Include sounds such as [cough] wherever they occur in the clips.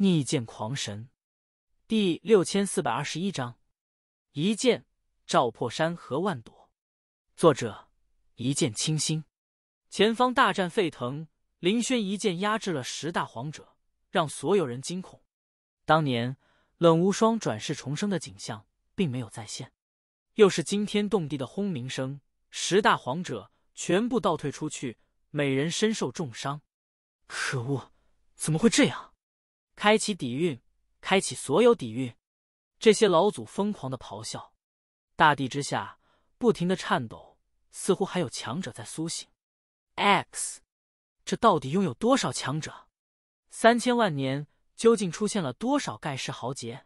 逆剑狂神，第六千四百二十一章，一剑照破山河万朵。作者：一剑倾心。前方大战沸腾，林轩一剑压制了十大皇者，让所有人惊恐。当年冷无双转世重生的景象并没有再现。又是惊天动地的轰鸣声，十大皇者全部倒退出去，每人身受重伤。可恶，怎么会这样？开启底蕴，开启所有底蕴！这些老祖疯狂的咆哮，大地之下不停的颤抖，似乎还有强者在苏醒。X，这到底拥有多少强者？三千万年究竟出现了多少盖世豪杰？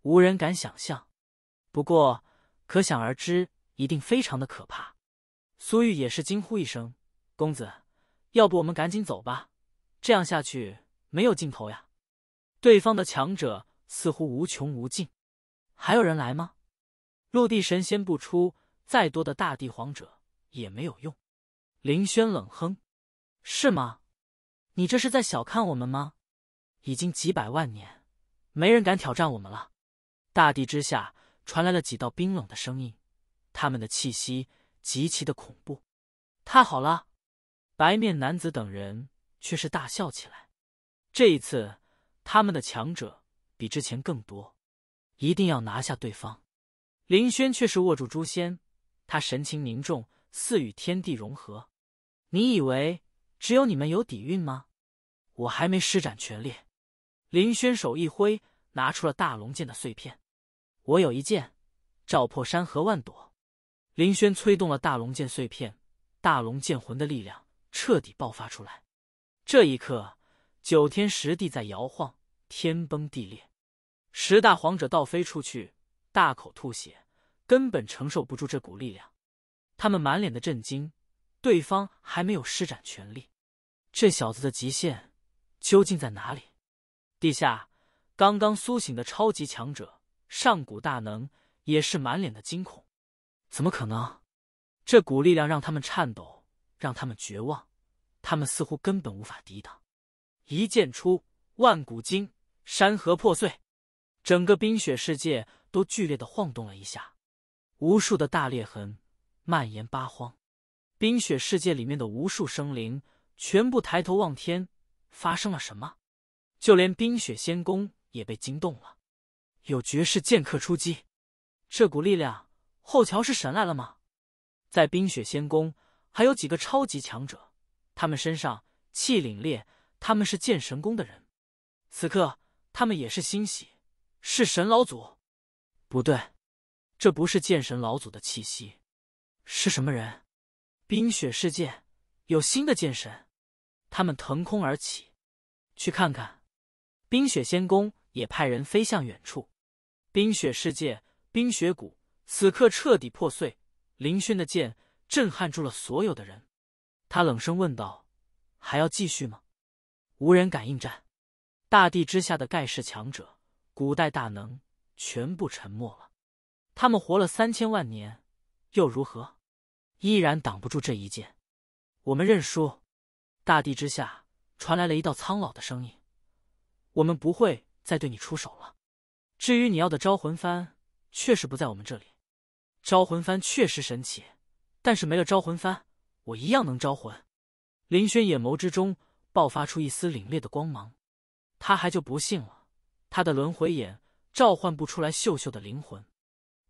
无人敢想象。不过，可想而知，一定非常的可怕。苏玉也是惊呼一声：“公子，要不我们赶紧走吧，这样下去没有尽头呀！”对方的强者似乎无穷无尽，还有人来吗？陆地神仙不出，再多的大地皇者也没有用。林轩冷哼：“是吗？你这是在小看我们吗？”已经几百万年，没人敢挑战我们了。大地之下传来了几道冰冷的声音，他们的气息极其的恐怖。太好了！白面男子等人却是大笑起来。这一次。他们的强者比之前更多，一定要拿下对方。林轩却是握住诛仙，他神情凝重，似与天地融合。你以为只有你们有底蕴吗？我还没施展全力。林轩手一挥，拿出了大龙剑的碎片。我有一剑，照破山河万朵。林轩催动了大龙剑碎片，大龙剑魂的力量彻底爆发出来。这一刻。九天十地在摇晃，天崩地裂，十大皇者倒飞出去，大口吐血，根本承受不住这股力量。他们满脸的震惊，对方还没有施展全力，这小子的极限究竟在哪里？地下刚刚苏醒的超级强者、上古大能也是满脸的惊恐，怎么可能？这股力量让他们颤抖，让他们绝望，他们似乎根本无法抵挡。一剑出，万古惊，山河破碎，整个冰雪世界都剧烈的晃动了一下，无数的大裂痕蔓延八荒，冰雪世界里面的无数生灵全部抬头望天，发生了什么？就连冰雪仙宫也被惊动了，有绝世剑客出击，这股力量，后桥是神来了吗？在冰雪仙宫还有几个超级强者，他们身上气凛冽。他们是剑神宫的人，此刻他们也是欣喜。是神老祖？不对，这不是剑神老祖的气息，是什么人？冰雪世界有新的剑神，他们腾空而起，去看看。冰雪仙宫也派人飞向远处。冰雪世界，冰雪谷此刻彻底破碎。林轩的剑震撼住了所有的人。他冷声问道：“还要继续吗？”无人敢应战，大地之下的盖世强者、古代大能全部沉默了。他们活了三千万年，又如何？依然挡不住这一剑。我们认输。大地之下传来了一道苍老的声音：“我们不会再对你出手了。至于你要的招魂幡，确实不在我们这里。招魂幡确实神奇，但是没了招魂幡，我一样能招魂。”林轩眼眸之中。爆发出一丝凛冽的光芒，他还就不信了他的轮回眼召唤不出来秀秀的灵魂。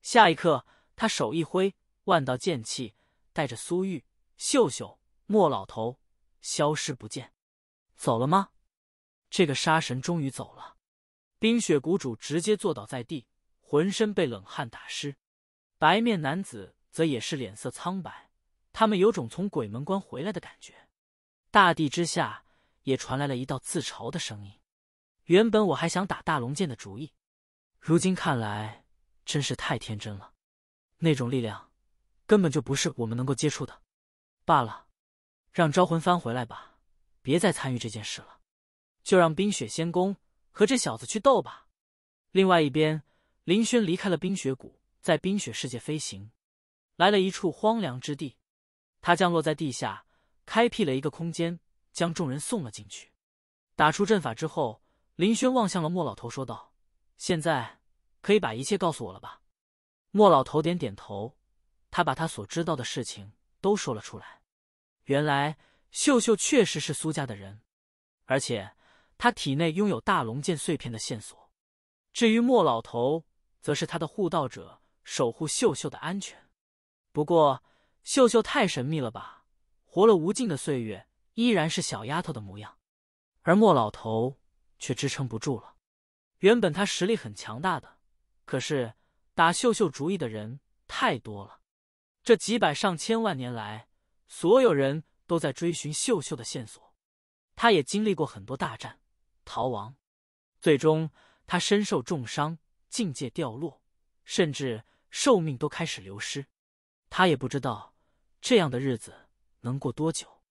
下一刻，他手一挥，万道剑气带着苏玉、秀秀、莫老头消失不见。走了吗？这个杀神终于走了。冰雪谷主直接坐倒在地，浑身被冷汗打湿。白面男子则也是脸色苍白，他们有种从鬼门关回来的感觉。大地之下。也传来了一道自嘲的声音。原本我还想打大龙剑的主意，如今看来真是太天真了。那种力量，根本就不是我们能够接触的。罢了，让招魂幡回来吧，别再参与这件事了。就让冰雪仙宫和这小子去斗吧。另外一边，林轩离开了冰雪谷，在冰雪世界飞行，来了一处荒凉之地。他降落在地下，开辟了一个空间。将众人送了进去，打出阵法之后，林轩望向了莫老头，说道：“现在可以把一切告诉我了吧？”莫老头点点头，他把他所知道的事情都说了出来。原来秀秀确实是苏家的人，而且他体内拥有大龙剑碎片的线索。至于莫老头，则是他的护道者，守护秀秀的安全。不过，秀秀太神秘了吧？活了无尽的岁月。依然是小丫头的模样，而莫老头却支撑不住了。原本他实力很强大的，可是打秀秀主意的人太多了。这几百上千万年来，所有人都在追寻秀秀的线索。他也经历过很多大战、逃亡，最终他身受重伤，境界掉落，甚至寿命都开始流失。他也不知道这样的日子能过多久。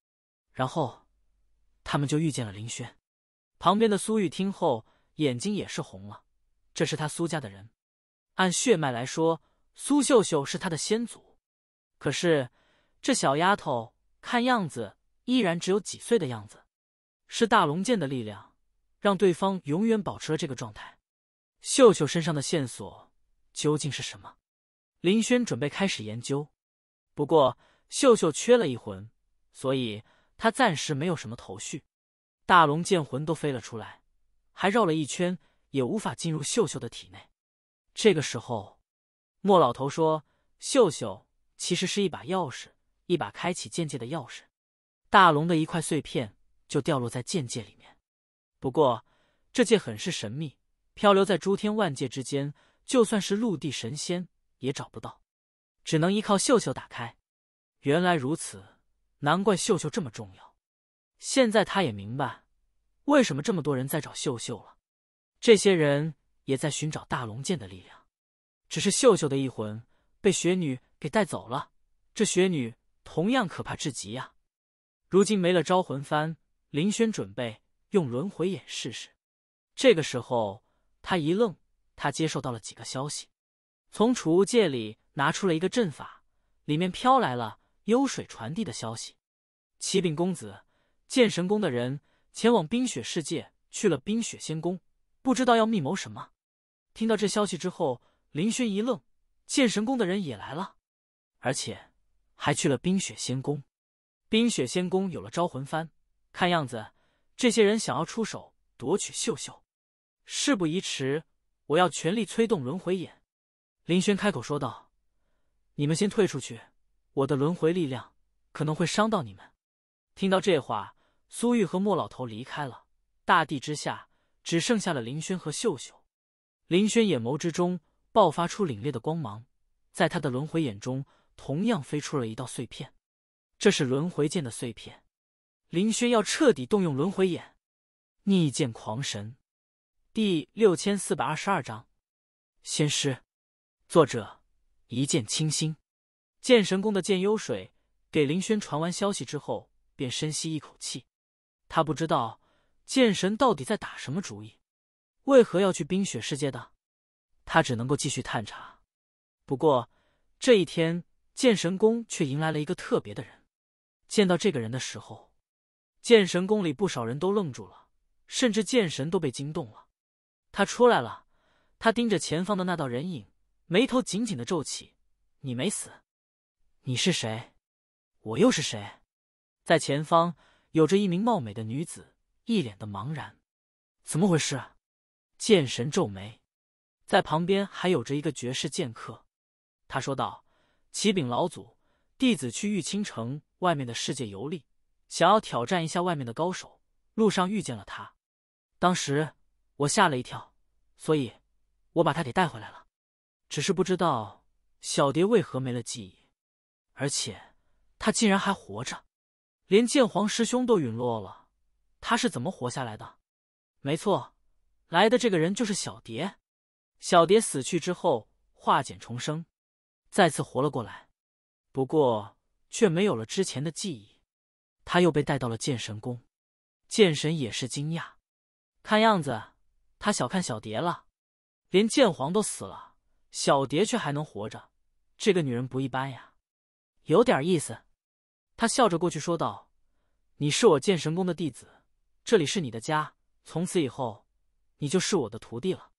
然后，他们就遇见了林轩。旁边的苏玉听后，眼睛也是红了。这是他苏家的人，按血脉来说，苏秀秀是他的先祖。可是，这小丫头看样子依然只有几岁的样子。是大龙剑的力量让对方永远保持了这个状态。秀秀身上的线索究竟是什么？林轩准备开始研究。不过，秀秀缺了一魂，所以。他暂时没有什么头绪，大龙剑魂都飞了出来，还绕了一圈，也无法进入秀秀的体内。这个时候，莫老头说：“秀秀其实是一把钥匙，一把开启剑界的钥匙。大龙的一块碎片就掉落在剑界里面。不过，这界很是神秘，漂流在诸天万界之间，就算是陆地神仙也找不到，只能依靠秀秀打开。原来如此。”难怪秀秀这么重要，现在他也明白为什么这么多人在找秀秀了。这些人也在寻找大龙剑的力量，只是秀秀的一魂被雪女给带走了。这雪女同样可怕至极呀！如今没了招魂幡，林轩准备用轮回眼试试。这个时候，他一愣，他接受到了几个消息，从储物戒里拿出了一个阵法，里面飘来了。幽水传递的消息，启禀公子，剑神宫的人前往冰雪世界去了冰雪仙宫，不知道要密谋什么。听到这消息之后，林轩一愣，剑神宫的人也来了，而且还去了冰雪仙宫。冰雪仙宫有了招魂幡，看样子这些人想要出手夺取秀秀。事不宜迟，我要全力催动轮回眼。林轩开口说道：“你们先退出去。”我的轮回力量可能会伤到你们。听到这话，苏玉和莫老头离开了。大地之下，只剩下了林轩和秀秀。林轩眼眸之中爆发出凛冽的光芒，在他的轮回眼中，同样飞出了一道碎片。这是轮回剑的碎片。林轩要彻底动用轮回眼，逆剑狂神。第六千四百二十二章，仙师。作者：一剑倾心。剑神宫的剑幽水给林轩传完消息之后，便深吸一口气。他不知道剑神到底在打什么主意，为何要去冰雪世界的？他只能够继续探查。不过这一天，剑神宫却迎来了一个特别的人。见到这个人的时候，剑神宫里不少人都愣住了，甚至剑神都被惊动了。他出来了，他盯着前方的那道人影，眉头紧紧的皱起。你没死。你是谁？我又是谁？在前方有着一名貌美的女子，一脸的茫然。怎么回事？剑神皱眉。在旁边还有着一个绝世剑客，他说道：“启禀老祖，弟子去玉清城外面的世界游历，想要挑战一下外面的高手。路上遇见了他，当时我吓了一跳，所以，我把他给带回来了。只是不知道小蝶为何没了记忆。”而且，他竟然还活着，连剑皇师兄都陨落了，他是怎么活下来的？没错，来的这个人就是小蝶。小蝶死去之后化茧重生，再次活了过来，不过却没有了之前的记忆。他又被带到了剑神宫，剑神也是惊讶，看样子他小看小蝶了，连剑皇都死了，小蝶却还能活着，这个女人不一般呀。有点意思，他笑着过去说道：“你是我剑神宫的弟子，这里是你的家，从此以后，你就是我的徒弟了。”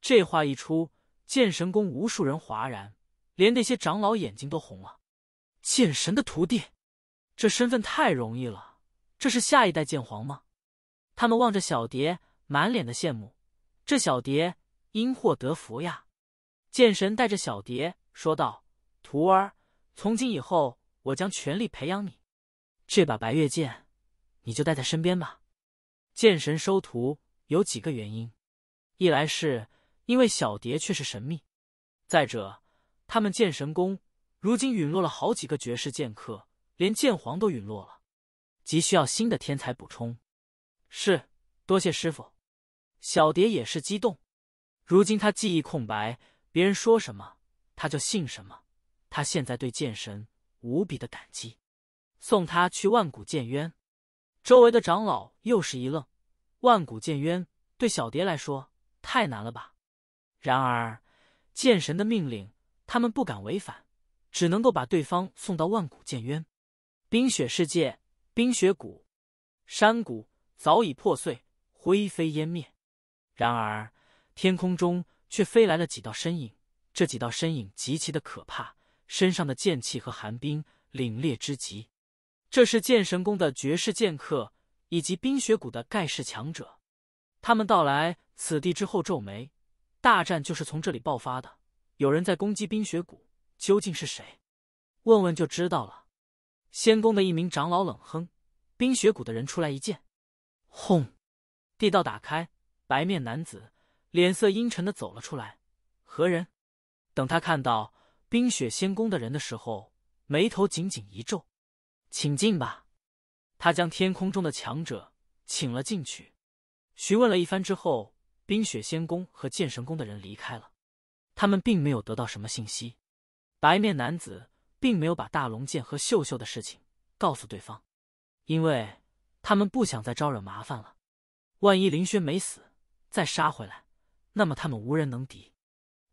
这话一出，剑神宫无数人哗然，连那些长老眼睛都红了。剑神的徒弟，这身份太容易了，这是下一代剑皇吗？他们望着小蝶，满脸的羡慕。这小蝶因祸得福呀！剑神带着小蝶说道：“徒儿。”从今以后，我将全力培养你。这把白月剑，你就带在身边吧。剑神收徒有几个原因：一来是因为小蝶却是神秘；再者，他们剑神宫如今陨落了好几个绝世剑客，连剑皇都陨落了，急需要新的天才补充。是，多谢师傅。小蝶也是激动。如今他记忆空白，别人说什么他就信什么。他现在对剑神无比的感激，送他去万古剑渊。周围的长老又是一愣：万古剑渊对小蝶来说太难了吧？然而剑神的命令，他们不敢违反，只能够把对方送到万古剑渊。冰雪世界，冰雪谷，山谷早已破碎，灰飞烟灭。然而天空中却飞来了几道身影，这几道身影极其的可怕。身上的剑气和寒冰凛冽之极，这是剑神宫的绝世剑客，以及冰雪谷的盖世强者。他们到来此地之后皱眉，大战就是从这里爆发的。有人在攻击冰雪谷，究竟是谁？问问就知道了。仙宫的一名长老冷哼：“冰雪谷的人出来一见，轰，地道打开，白面男子脸色阴沉的走了出来。何人？等他看到。”冰雪仙宫的人的时候，眉头紧紧一皱。“请进吧。”他将天空中的强者请了进去，询问了一番之后，冰雪仙宫和剑神宫的人离开了。他们并没有得到什么信息。白面男子并没有把大龙剑和秀秀的事情告诉对方，因为他们不想再招惹麻烦了。万一林轩没死，再杀回来，那么他们无人能敌。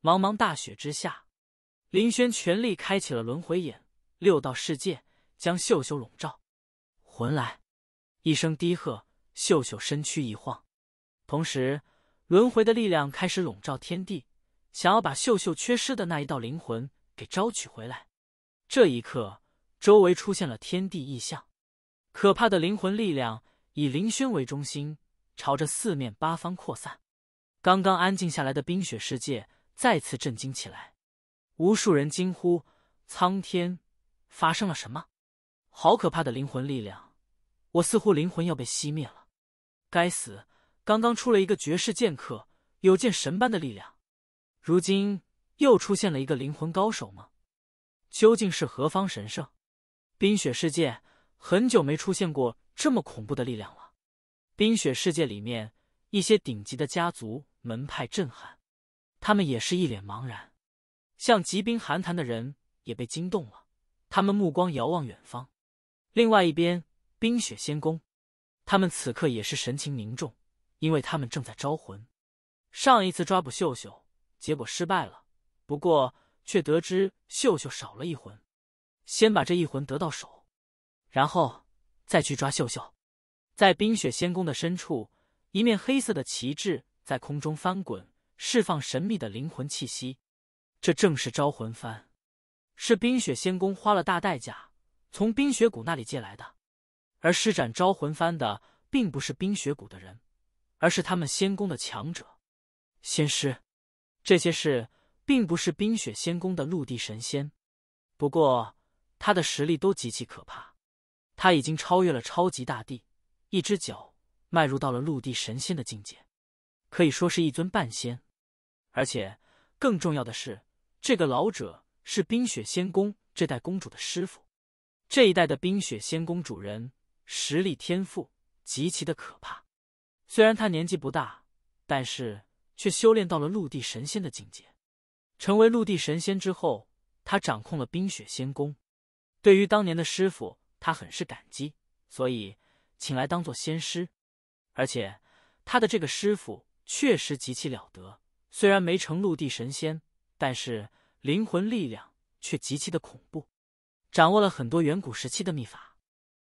茫茫大雪之下。林轩全力开启了轮回眼，六道世界将秀秀笼罩。魂来！一声低喝，秀秀身躯一晃，同时轮回的力量开始笼罩天地，想要把秀秀缺失的那一道灵魂给招取回来。这一刻，周围出现了天地异象，可怕的灵魂力量以林轩为中心，朝着四面八方扩散。刚刚安静下来的冰雪世界再次震惊起来。无数人惊呼：“苍天，发生了什么？好可怕的灵魂力量！我似乎灵魂要被熄灭了！该死，刚刚出了一个绝世剑客，有剑神般的力量，如今又出现了一个灵魂高手吗？究竟是何方神圣？冰雪世界很久没出现过这么恐怖的力量了！冰雪世界里面一些顶级的家族门派震撼，他们也是一脸茫然。”像极冰寒潭的人也被惊动了，他们目光遥望远方。另外一边，冰雪仙宫，他们此刻也是神情凝重，因为他们正在招魂。上一次抓捕秀秀，结果失败了，不过却得知秀秀少了一魂。先把这一魂得到手，然后再去抓秀秀。在冰雪仙宫的深处，一面黑色的旗帜在空中翻滚，释放神秘的灵魂气息。这正是招魂幡，是冰雪仙宫花了大代价从冰雪谷那里借来的。而施展招魂幡的并不是冰雪谷的人，而是他们仙宫的强者，仙师。这些事并不是冰雪仙宫的陆地神仙，不过他的实力都极其可怕。他已经超越了超级大帝，一只脚迈入到了陆地神仙的境界，可以说是一尊半仙。而且更重要的是。这个老者是冰雪仙宫这代公主的师傅，这一代的冰雪仙宫主人实力天赋极其的可怕。虽然他年纪不大，但是却修炼到了陆地神仙的境界。成为陆地神仙之后，他掌控了冰雪仙宫。对于当年的师傅，他很是感激，所以请来当做仙师。而且他的这个师傅确实极其了得，虽然没成陆地神仙。但是灵魂力量却极其的恐怖，掌握了很多远古时期的秘法。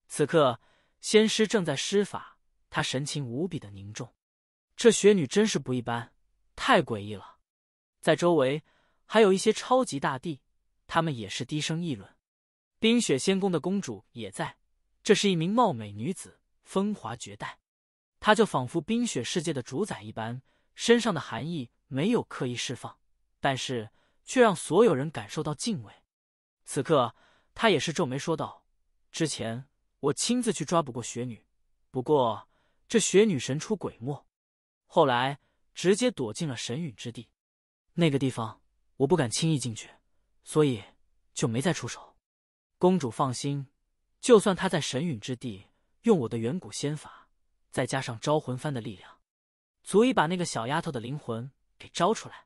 此刻仙师正在施法，他神情无比的凝重。这雪女真是不一般，太诡异了。在周围还有一些超级大帝，他们也是低声议论。冰雪仙宫的公主也在，这是一名貌美女子，风华绝代。她就仿佛冰雪世界的主宰一般，身上的寒意没有刻意释放。但是，却让所有人感受到敬畏。此刻，他也是皱眉说道：“之前我亲自去抓捕过雪女，不过这雪女神出鬼没，后来直接躲进了神陨之地。那个地方我不敢轻易进去，所以就没再出手。”公主放心，就算她在神陨之地，用我的远古仙法，再加上招魂幡的力量，足以把那个小丫头的灵魂给招出来。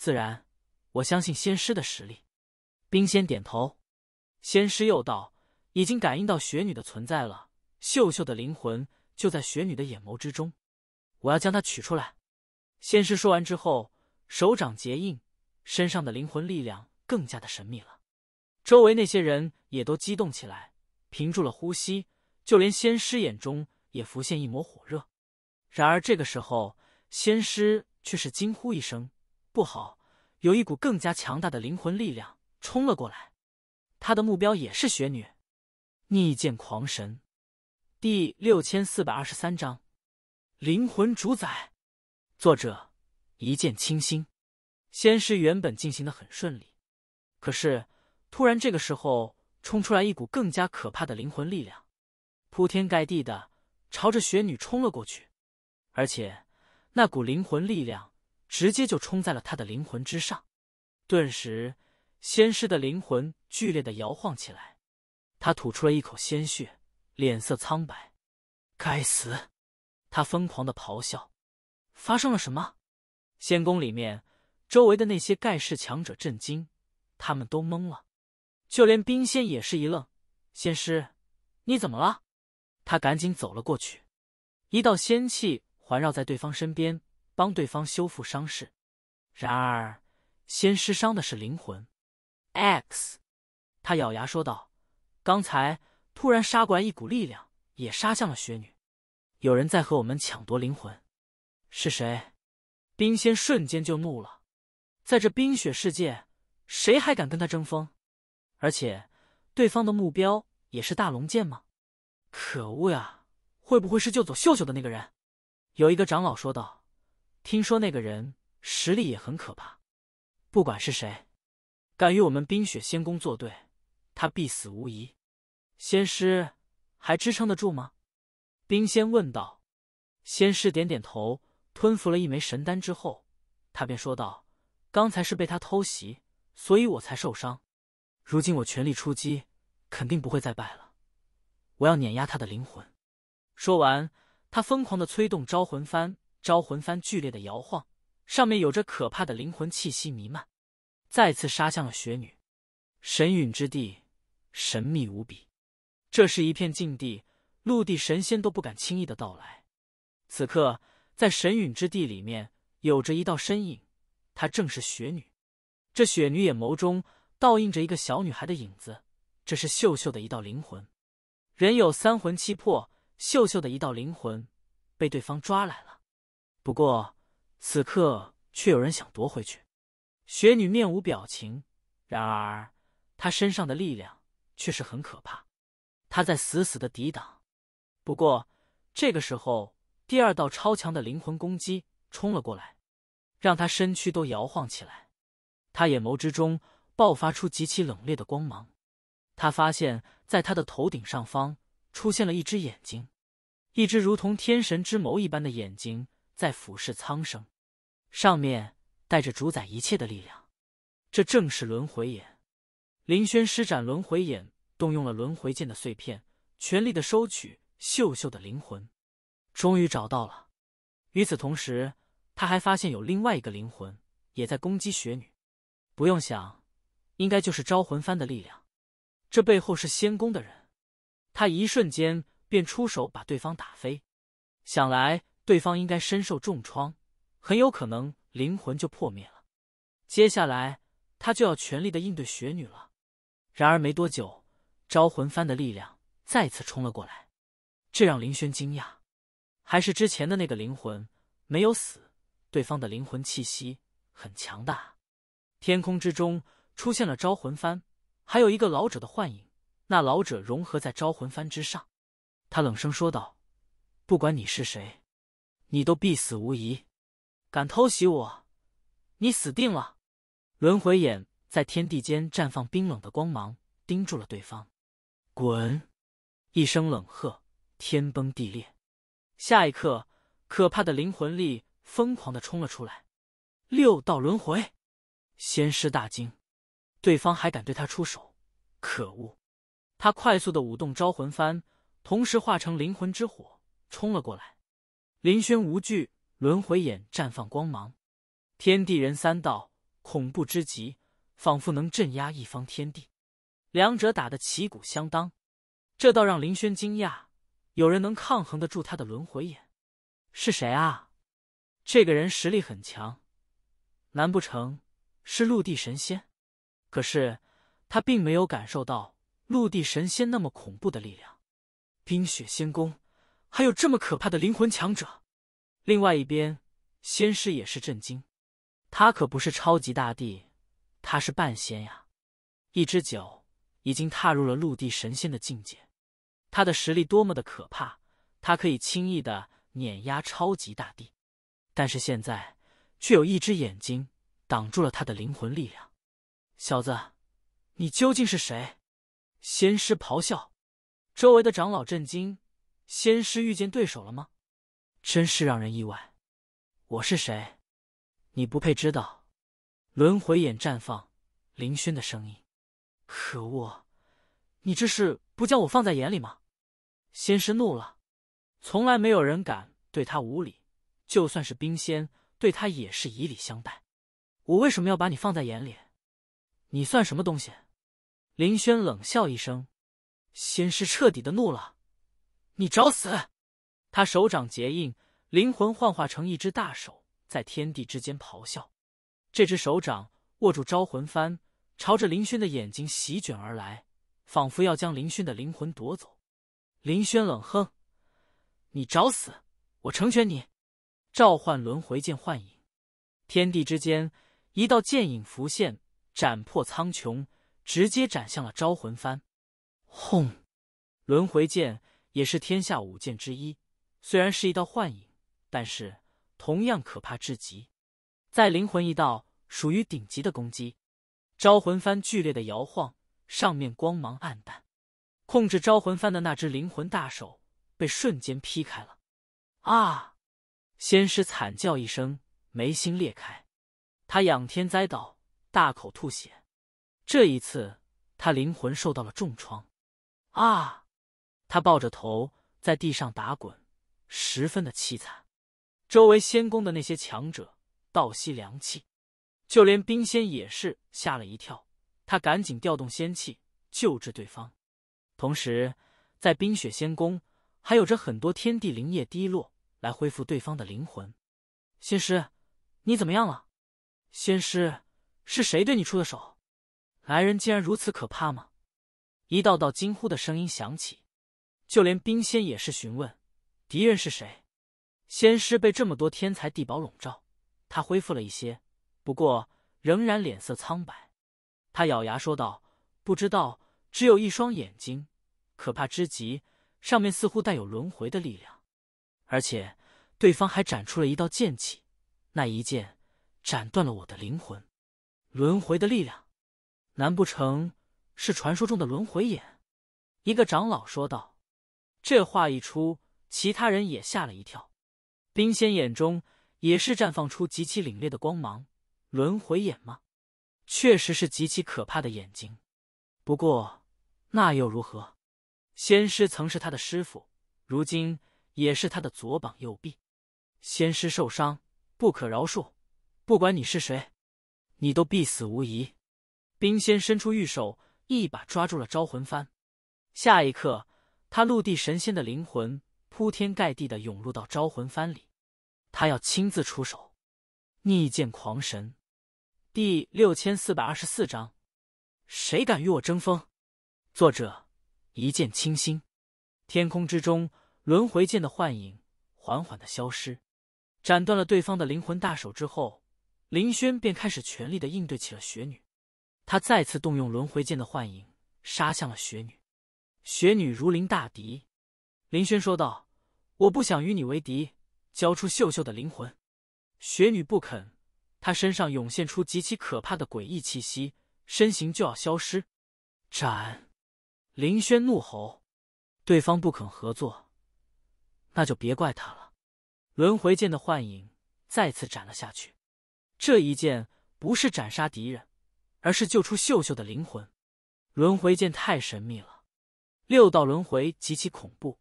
自然，我相信仙师的实力。冰仙点头，仙师又道：“已经感应到雪女的存在了，秀秀的灵魂就在雪女的眼眸之中，我要将它取出来。”仙师说完之后，手掌结印，身上的灵魂力量更加的神秘了。周围那些人也都激动起来，屏住了呼吸，就连仙师眼中也浮现一抹火热。然而这个时候，仙师却是惊呼一声。不好，有一股更加强大的灵魂力量冲了过来，他的目标也是雪女。逆剑狂神第六千四百二十三章灵魂主宰，作者一见倾心。先是原本进行的很顺利，可是突然这个时候冲出来一股更加可怕的灵魂力量，铺天盖地的朝着雪女冲了过去，而且那股灵魂力量。直接就冲在了他的灵魂之上，顿时，仙师的灵魂剧烈的摇晃起来，他吐出了一口鲜血，脸色苍白。该死！他疯狂的咆哮。发生了什么？仙宫里面，周围的那些盖世强者震惊，他们都懵了，就连冰仙也是一愣。仙师，你怎么了？他赶紧走了过去，一道仙气环绕在对方身边。帮对方修复伤势，然而先失伤的是灵魂。X，他咬牙说道：“刚才突然杀过来一股力量，也杀向了雪女，有人在和我们抢夺灵魂，是谁？”冰仙瞬间就怒了，在这冰雪世界，谁还敢跟他争锋？而且对方的目标也是大龙剑吗？可恶呀！会不会是救走秀秀的那个人？有一个长老说道。听说那个人实力也很可怕，不管是谁，敢与我们冰雪仙宫作对，他必死无疑。仙师还支撑得住吗？冰仙问道。仙师点点头，吞服了一枚神丹之后，他便说道：“刚才是被他偷袭，所以我才受伤。如今我全力出击，肯定不会再败了。我要碾压他的灵魂。”说完，他疯狂的催动招魂幡。招魂幡剧烈的摇晃，上面有着可怕的灵魂气息弥漫，再次杀向了雪女。神陨之地神秘无比，这是一片禁地，陆地神仙都不敢轻易的到来。此刻，在神陨之地里面，有着一道身影，她正是雪女。这雪女眼眸中倒映着一个小女孩的影子，这是秀秀的一道灵魂。人有三魂七魄，秀秀的一道灵魂被对方抓来了。不过，此刻却有人想夺回去。雪女面无表情，然而她身上的力量却是很可怕。她在死死的抵挡。不过，这个时候，第二道超强的灵魂攻击冲了过来，让她身躯都摇晃起来。她眼眸之中爆发出极其冷冽的光芒。她发现，在她的头顶上方出现了一只眼睛，一只如同天神之眸一般的眼睛。在俯视苍生，上面带着主宰一切的力量，这正是轮回眼。林轩施展轮回眼，动用了轮回剑的碎片，全力的收取秀秀的灵魂。终于找到了。与此同时，他还发现有另外一个灵魂也在攻击雪女。不用想，应该就是招魂幡的力量。这背后是仙宫的人。他一瞬间便出手把对方打飞。想来。对方应该身受重创，很有可能灵魂就破灭了。接下来他就要全力的应对雪女了。然而没多久，招魂幡的力量再次冲了过来，这让林轩惊讶。还是之前的那个灵魂没有死，对方的灵魂气息很强大。天空之中出现了招魂幡，还有一个老者的幻影，那老者融合在招魂幡之上。他冷声说道：“不管你是谁。”你都必死无疑，敢偷袭我，你死定了！轮回眼在天地间绽放冰冷的光芒，盯住了对方。滚！一声冷喝，天崩地裂。下一刻，可怕的灵魂力疯狂的冲了出来。六道轮回，仙师大惊，对方还敢对他出手？可恶！他快速的舞动招魂幡，同时化成灵魂之火冲了过来。林轩无惧轮回眼绽放光芒，天地人三道恐怖之极，仿佛能镇压一方天地。两者打得旗鼓相当，这倒让林轩惊讶，有人能抗衡得住他的轮回眼，是谁啊？这个人实力很强，难不成是陆地神仙？可是他并没有感受到陆地神仙那么恐怖的力量，冰雪仙宫。还有这么可怕的灵魂强者！另外一边，仙师也是震惊。他可不是超级大帝，他是半仙呀！一只脚已经踏入了陆地神仙的境界。他的实力多么的可怕！他可以轻易的碾压超级大帝，但是现在却有一只眼睛挡住了他的灵魂力量。小子，你究竟是谁？仙师咆哮。周围的长老震惊。仙师遇见对手了吗？真是让人意外。我是谁？你不配知道。轮回眼绽放，林轩的声音。可恶！你这是不将我放在眼里吗？仙师怒了。从来没有人敢对他无礼，就算是冰仙，对他也是以礼相待。我为什么要把你放在眼里？你算什么东西？林轩冷笑一声。仙师彻底的怒了。你找死！他手掌结印，灵魂幻化成一只大手，在天地之间咆哮。这只手掌握住招魂幡，朝着林轩的眼睛席卷而来，仿佛要将林轩的灵魂夺走。林轩冷哼：“你找死！我成全你。”召唤轮回剑幻影，天地之间一道剑影浮现，斩破苍穹，直接斩向了招魂幡。轰！轮回剑。也是天下五剑之一，虽然是一道幻影，但是同样可怕至极，在灵魂一道属于顶级的攻击。招魂幡剧烈的摇晃，上面光芒暗淡，控制招魂幡的那只灵魂大手被瞬间劈开了。啊！仙师惨叫一声，眉心裂开，他仰天栽倒，大口吐血。这一次，他灵魂受到了重创。啊！他抱着头在地上打滚，十分的凄惨。周围仙宫的那些强者倒吸凉气，就连冰仙也是吓了一跳。他赶紧调动仙气救治对方，同时在冰雪仙宫还有着很多天地灵液滴落来恢复对方的灵魂。仙师，你怎么样了？仙师是谁对你出的手？来人竟然如此可怕吗？一道道惊呼的声音响起。就连冰仙也是询问：“敌人是谁？”仙师被这么多天才地宝笼罩，他恢复了一些，不过仍然脸色苍白。他咬牙说道：“不知道，只有一双眼睛，可怕之极，上面似乎带有轮回的力量。而且对方还斩出了一道剑气，那一剑斩断了我的灵魂。轮回的力量，难不成是传说中的轮回眼？”一个长老说道。这话一出，其他人也吓了一跳。冰仙眼中也是绽放出极其凛冽的光芒。轮回眼吗？确实是极其可怕的眼睛。不过那又如何？仙师曾是他的师傅，如今也是他的左膀右臂。仙师受伤，不可饶恕。不管你是谁，你都必死无疑。冰仙伸出玉手，一把抓住了招魂幡。下一刻。他陆地神仙的灵魂铺天盖地的涌入到招魂幡里，他要亲自出手。逆剑狂神，第六千四百二十四章，谁敢与我争锋？作者：一剑倾心。天空之中，轮回剑的幻影缓缓的消失，斩断了对方的灵魂大手之后，林轩便开始全力的应对起了雪女。他再次动用轮回剑的幻影，杀向了雪女。雪女如临大敌，林轩说道：“我不想与你为敌，交出秀秀的灵魂。”雪女不肯，她身上涌现出极其可怕的诡异气息，身形就要消失。斩！林轩怒吼：“对方不肯合作，那就别怪他了。”轮回剑的幻影再次斩了下去。这一剑不是斩杀敌人，而是救出秀秀的灵魂。轮回剑太神秘了。六道轮回极其恐怖，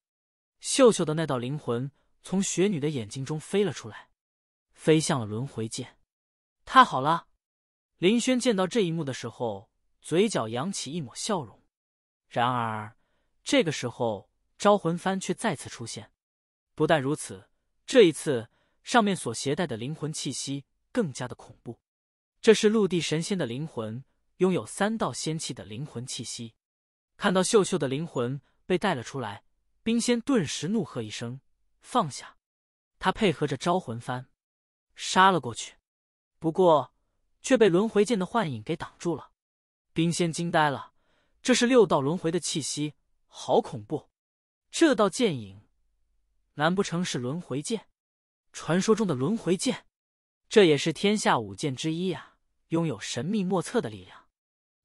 秀秀的那道灵魂从雪女的眼睛中飞了出来，飞向了轮回剑。太好了！林轩见到这一幕的时候，嘴角扬起一抹笑容。然而，这个时候招魂幡却再次出现。不但如此，这一次上面所携带的灵魂气息更加的恐怖。这是陆地神仙的灵魂，拥有三道仙气的灵魂气息。看到秀秀的灵魂被带了出来，冰仙顿时怒喝一声：“放下！”他配合着招魂幡杀了过去，不过却被轮回剑的幻影给挡住了。冰仙惊呆了，这是六道轮回的气息，好恐怖！这道剑影，难不成是轮回剑？传说中的轮回剑，这也是天下五剑之一啊，拥有神秘莫测的力量。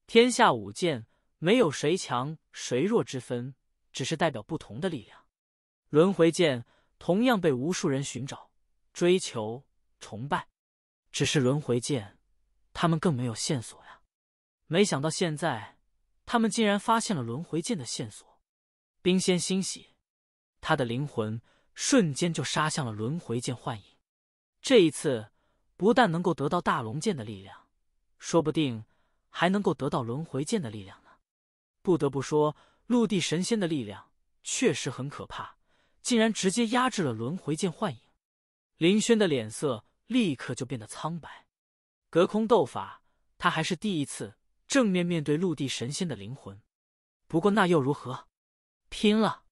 天下五剑。没有谁强谁弱之分，只是代表不同的力量。轮回剑同样被无数人寻找、追求、崇拜，只是轮回剑，他们更没有线索呀。没想到现在，他们竟然发现了轮回剑的线索。冰仙欣喜，他的灵魂瞬间就杀向了轮回剑幻影。这一次，不但能够得到大龙剑的力量，说不定还能够得到轮回剑的力量。不得不说，陆地神仙的力量确实很可怕，竟然直接压制了轮回剑幻影。林轩的脸色立刻就变得苍白。隔空斗法，他还是第一次正面面对陆地神仙的灵魂。不过那又如何？拼了！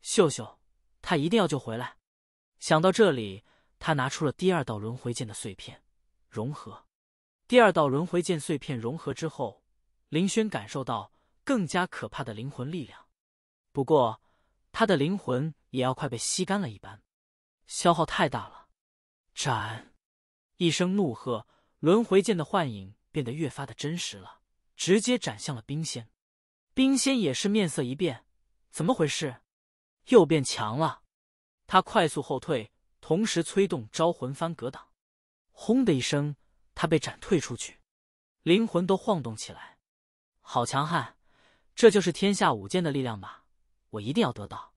秀秀，他一定要救回来。想到这里，他拿出了第二道轮回剑的碎片，融合。第二道轮回剑碎片融合之后，林轩感受到。更加可怕的灵魂力量，不过他的灵魂也要快被吸干了一般，消耗太大了。斩！一声怒喝，轮回剑的幻影变得越发的真实了，直接斩向了冰仙。冰仙也是面色一变，怎么回事？又变强了？他快速后退，同时催动招魂幡格挡。轰的一声，他被斩退出去，灵魂都晃动起来。好强悍！这就是天下五剑的力量吧，我一定要得到。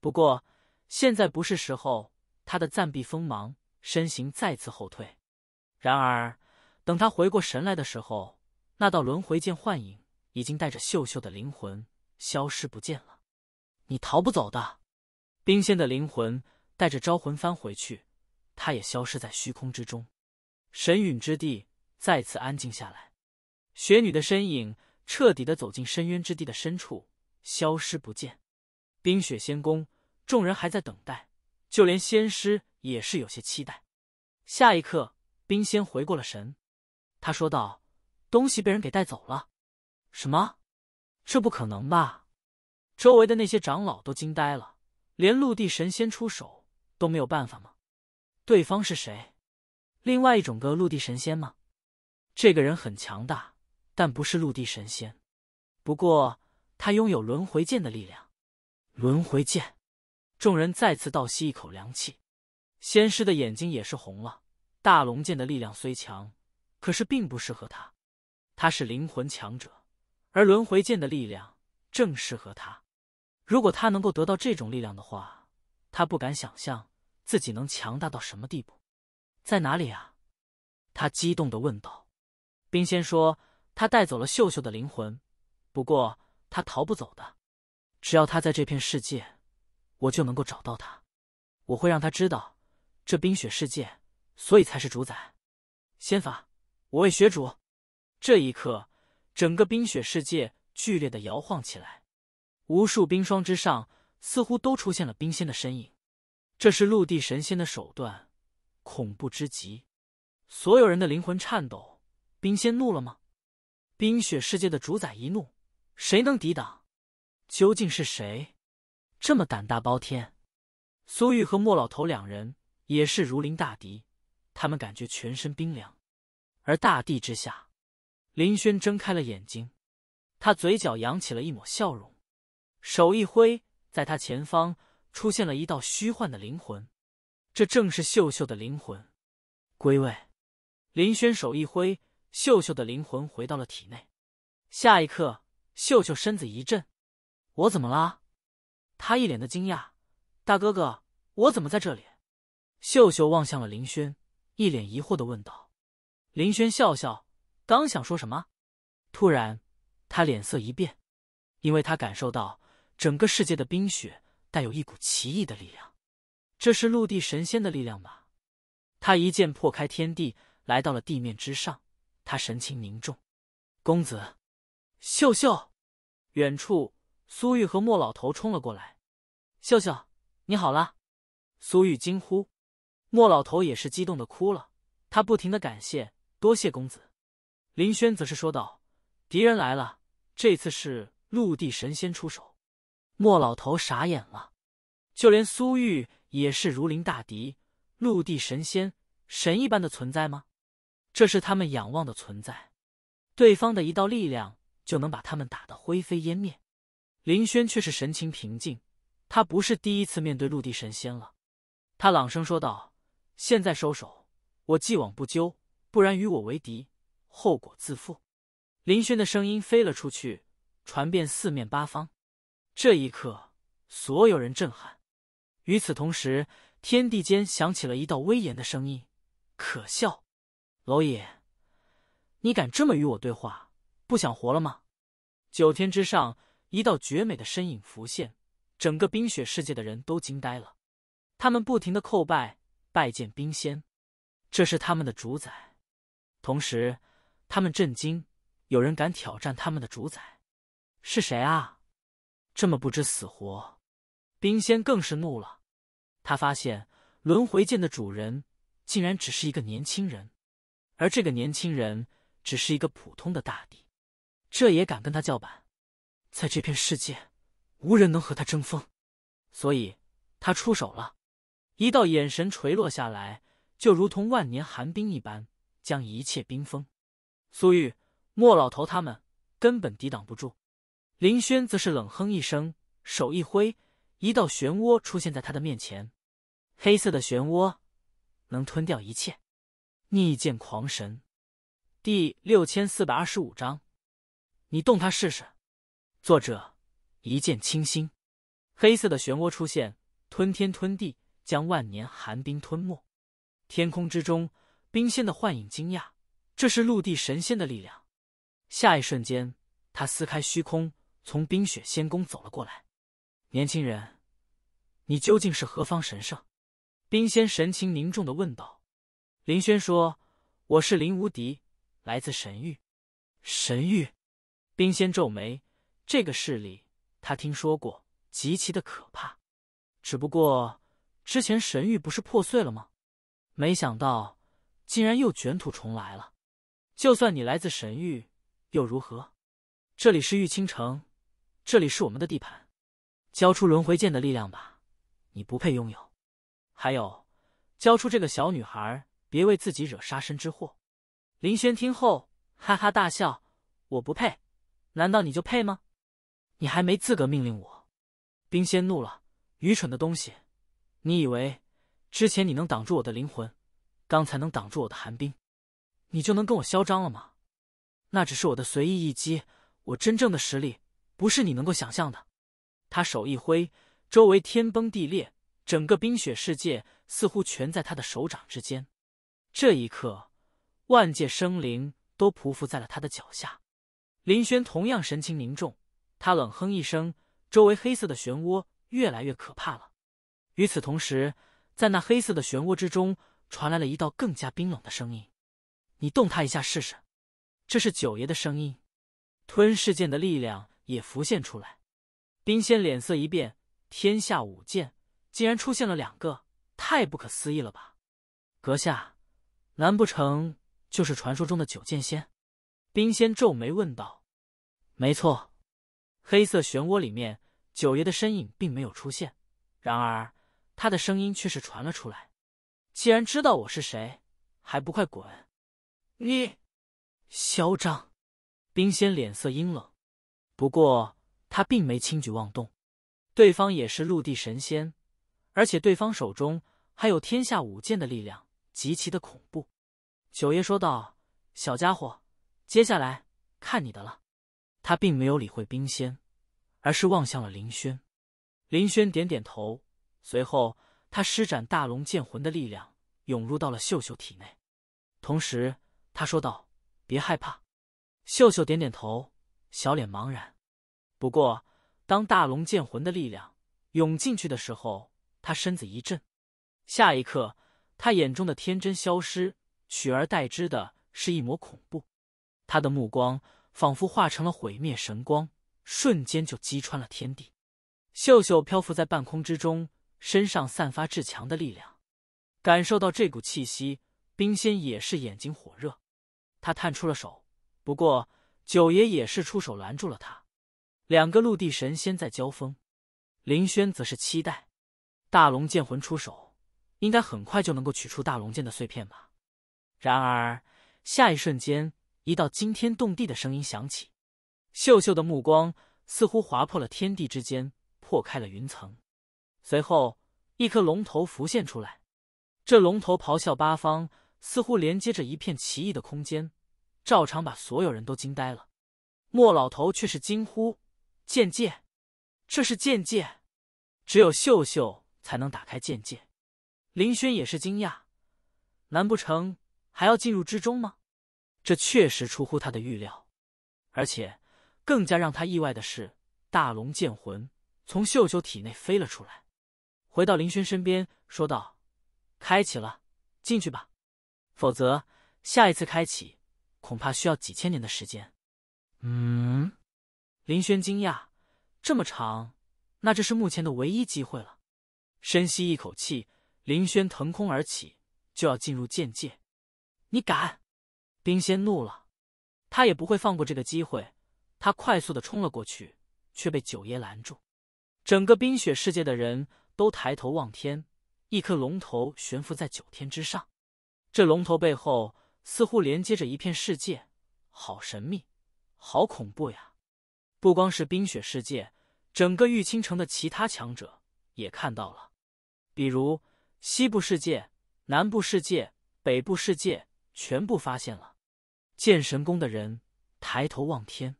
不过现在不是时候，他的暂避锋芒，身形再次后退。然而，等他回过神来的时候，那道轮回剑幻影已经带着秀秀的灵魂消失不见了。你逃不走的，冰仙的灵魂带着招魂幡回去，他也消失在虚空之中。神陨之地再次安静下来，雪女的身影。彻底的走进深渊之地的深处，消失不见。冰雪仙宫，众人还在等待，就连仙师也是有些期待。下一刻，冰仙回过了神，他说道：“东西被人给带走了。”“什么？这不可能吧！”周围的那些长老都惊呆了，连陆地神仙出手都没有办法吗？对方是谁？另外一种个陆地神仙吗？这个人很强大。但不是陆地神仙，不过他拥有轮回剑的力量。轮回剑，众人再次倒吸一口凉气。仙师的眼睛也是红了。大龙剑的力量虽强，可是并不适合他。他是灵魂强者，而轮回剑的力量正适合他。如果他能够得到这种力量的话，他不敢想象自己能强大到什么地步。在哪里啊？他激动的问道。冰仙说。他带走了秀秀的灵魂，不过他逃不走的。只要他在这片世界，我就能够找到他。我会让他知道，这冰雪世界，所以才是主宰。仙法，我为雪主。这一刻，整个冰雪世界剧烈的摇晃起来，无数冰霜之上似乎都出现了冰仙的身影。这是陆地神仙的手段，恐怖之极。所有人的灵魂颤抖。冰仙怒了吗？冰雪世界的主宰一怒，谁能抵挡？究竟是谁这么胆大包天？苏玉和莫老头两人也是如临大敌，他们感觉全身冰凉。而大地之下，林轩睁开了眼睛，他嘴角扬起了一抹笑容，手一挥，在他前方出现了一道虚幻的灵魂，这正是秀秀的灵魂。归位，林轩手一挥。秀秀的灵魂回到了体内，下一刻，秀秀身子一震，“我怎么了？”她一脸的惊讶，“大哥哥，我怎么在这里？”秀秀望向了林轩，一脸疑惑的问道。林轩笑笑，刚想说什么，突然，他脸色一变，因为他感受到整个世界的冰雪带有一股奇异的力量，这是陆地神仙的力量吧？他一剑破开天地，来到了地面之上。他神情凝重，公子，秀秀，远处苏玉和莫老头冲了过来。秀秀，你好了？苏玉惊呼，莫老头也是激动的哭了，他不停的感谢，多谢公子。林轩则是说道：“敌人来了，这次是陆地神仙出手。”莫老头傻眼了，就连苏玉也是如临大敌。陆地神仙，神一般的存在吗？这是他们仰望的存在，对方的一道力量就能把他们打得灰飞烟灭。林轩却是神情平静，他不是第一次面对陆地神仙了。他朗声说道：“现在收手，我既往不咎，不然与我为敌，后果自负。”林轩的声音飞了出去，传遍四面八方。这一刻，所有人震撼。与此同时，天地间响起了一道威严的声音：“可笑。”蝼蚁，你敢这么与我对话？不想活了吗？九天之上，一道绝美的身影浮现，整个冰雪世界的人都惊呆了。他们不停的叩拜，拜见冰仙，这是他们的主宰。同时，他们震惊，有人敢挑战他们的主宰，是谁啊？这么不知死活！冰仙更是怒了，他发现轮回剑的主人竟然只是一个年轻人。而这个年轻人只是一个普通的大帝，这也敢跟他叫板？在这片世界，无人能和他争锋，所以他出手了。一道眼神垂落下来，就如同万年寒冰一般，将一切冰封。苏玉、莫老头他们根本抵挡不住。林轩则是冷哼一声，手一挥，一道漩涡出现在他的面前。黑色的漩涡，能吞掉一切。逆剑狂神，第六千四百二十五章，你动他试试。作者：一剑倾心。黑色的漩涡出现，吞天吞地，将万年寒冰吞没。天空之中，冰仙的幻影惊讶：“这是陆地神仙的力量。”下一瞬间，他撕开虚空，从冰雪仙宫走了过来。“年轻人，你究竟是何方神圣？”冰仙神情凝重的问道。林轩说：“我是林无敌，来自神域。神域，冰仙皱眉，这个势力他听说过，极其的可怕。只不过之前神域不是破碎了吗？没想到竟然又卷土重来了。就算你来自神域，又如何？这里是玉清城，这里是我们的地盘。交出轮回剑的力量吧，你不配拥有。还有，交出这个小女孩。”别为自己惹杀身之祸！林轩听后哈哈大笑：“我不配，难道你就配吗？你还没资格命令我！”冰仙怒了：“愚蠢的东西，你以为之前你能挡住我的灵魂，刚才能挡住我的寒冰，你就能跟我嚣张了吗？那只是我的随意一击，我真正的实力不是你能够想象的。”他手一挥，周围天崩地裂，整个冰雪世界似乎全在他的手掌之间。这一刻，万界生灵都匍匐在了他的脚下。林轩同样神情凝重，他冷哼一声，周围黑色的漩涡越来越可怕了。与此同时，在那黑色的漩涡之中，传来了一道更加冰冷的声音：“你动他一下试试。”这是九爷的声音。吞噬剑的力量也浮现出来。冰仙脸色一变，天下五剑竟然出现了两个，太不可思议了吧，阁下。难不成就是传说中的九剑仙？冰仙皱眉问道：“没错。”黑色漩涡里面，九爷的身影并没有出现，然而他的声音却是传了出来：“既然知道我是谁，还不快滚！”你嚣张！冰仙脸色阴冷，不过他并没轻举妄动。对方也是陆地神仙，而且对方手中还有天下五剑的力量，极其的恐怖。九爷说道：“小家伙，接下来看你的了。”他并没有理会冰仙，而是望向了林轩。林轩点点头，随后他施展大龙剑魂的力量涌入到了秀秀体内，同时他说道：“别害怕。”秀秀点点头，小脸茫然。不过，当大龙剑魂的力量涌进去的时候，他身子一震，下一刻他眼中的天真消失。取而代之的是一抹恐怖，他的目光仿佛化成了毁灭神光，瞬间就击穿了天地。秀秀漂浮在半空之中，身上散发至强的力量。感受到这股气息，冰仙也是眼睛火热。他探出了手，不过九爷也是出手拦住了他。两个陆地神仙在交锋，林轩则是期待大龙剑魂出手，应该很快就能够取出大龙剑的碎片吧。然而，下一瞬间，一道惊天动地的声音响起，秀秀的目光似乎划破了天地之间，破开了云层。随后，一颗龙头浮现出来，这龙头咆哮八方，似乎连接着一片奇异的空间，照常把所有人都惊呆了。莫老头却是惊呼：“剑界，这是剑界，只有秀秀才能打开剑界。”林轩也是惊讶，难不成？还要进入之中吗？这确实出乎他的预料，而且更加让他意外的是，大龙剑魂从秀秀体内飞了出来，回到林轩身边说道：“开启了，进去吧，否则下一次开启恐怕需要几千年的时间。”嗯，林轩惊讶：“这么长？那这是目前的唯一机会了。”深吸一口气，林轩腾空而起，就要进入剑界。你敢！冰仙怒了，他也不会放过这个机会。他快速的冲了过去，却被九爷拦住。整个冰雪世界的人都抬头望天，一颗龙头悬浮在九天之上。这龙头背后似乎连接着一片世界，好神秘，好恐怖呀！不光是冰雪世界，整个玉清城的其他强者也看到了，比如西部世界、南部世界、北部世界。全部发现了，剑神宫的人抬头望天，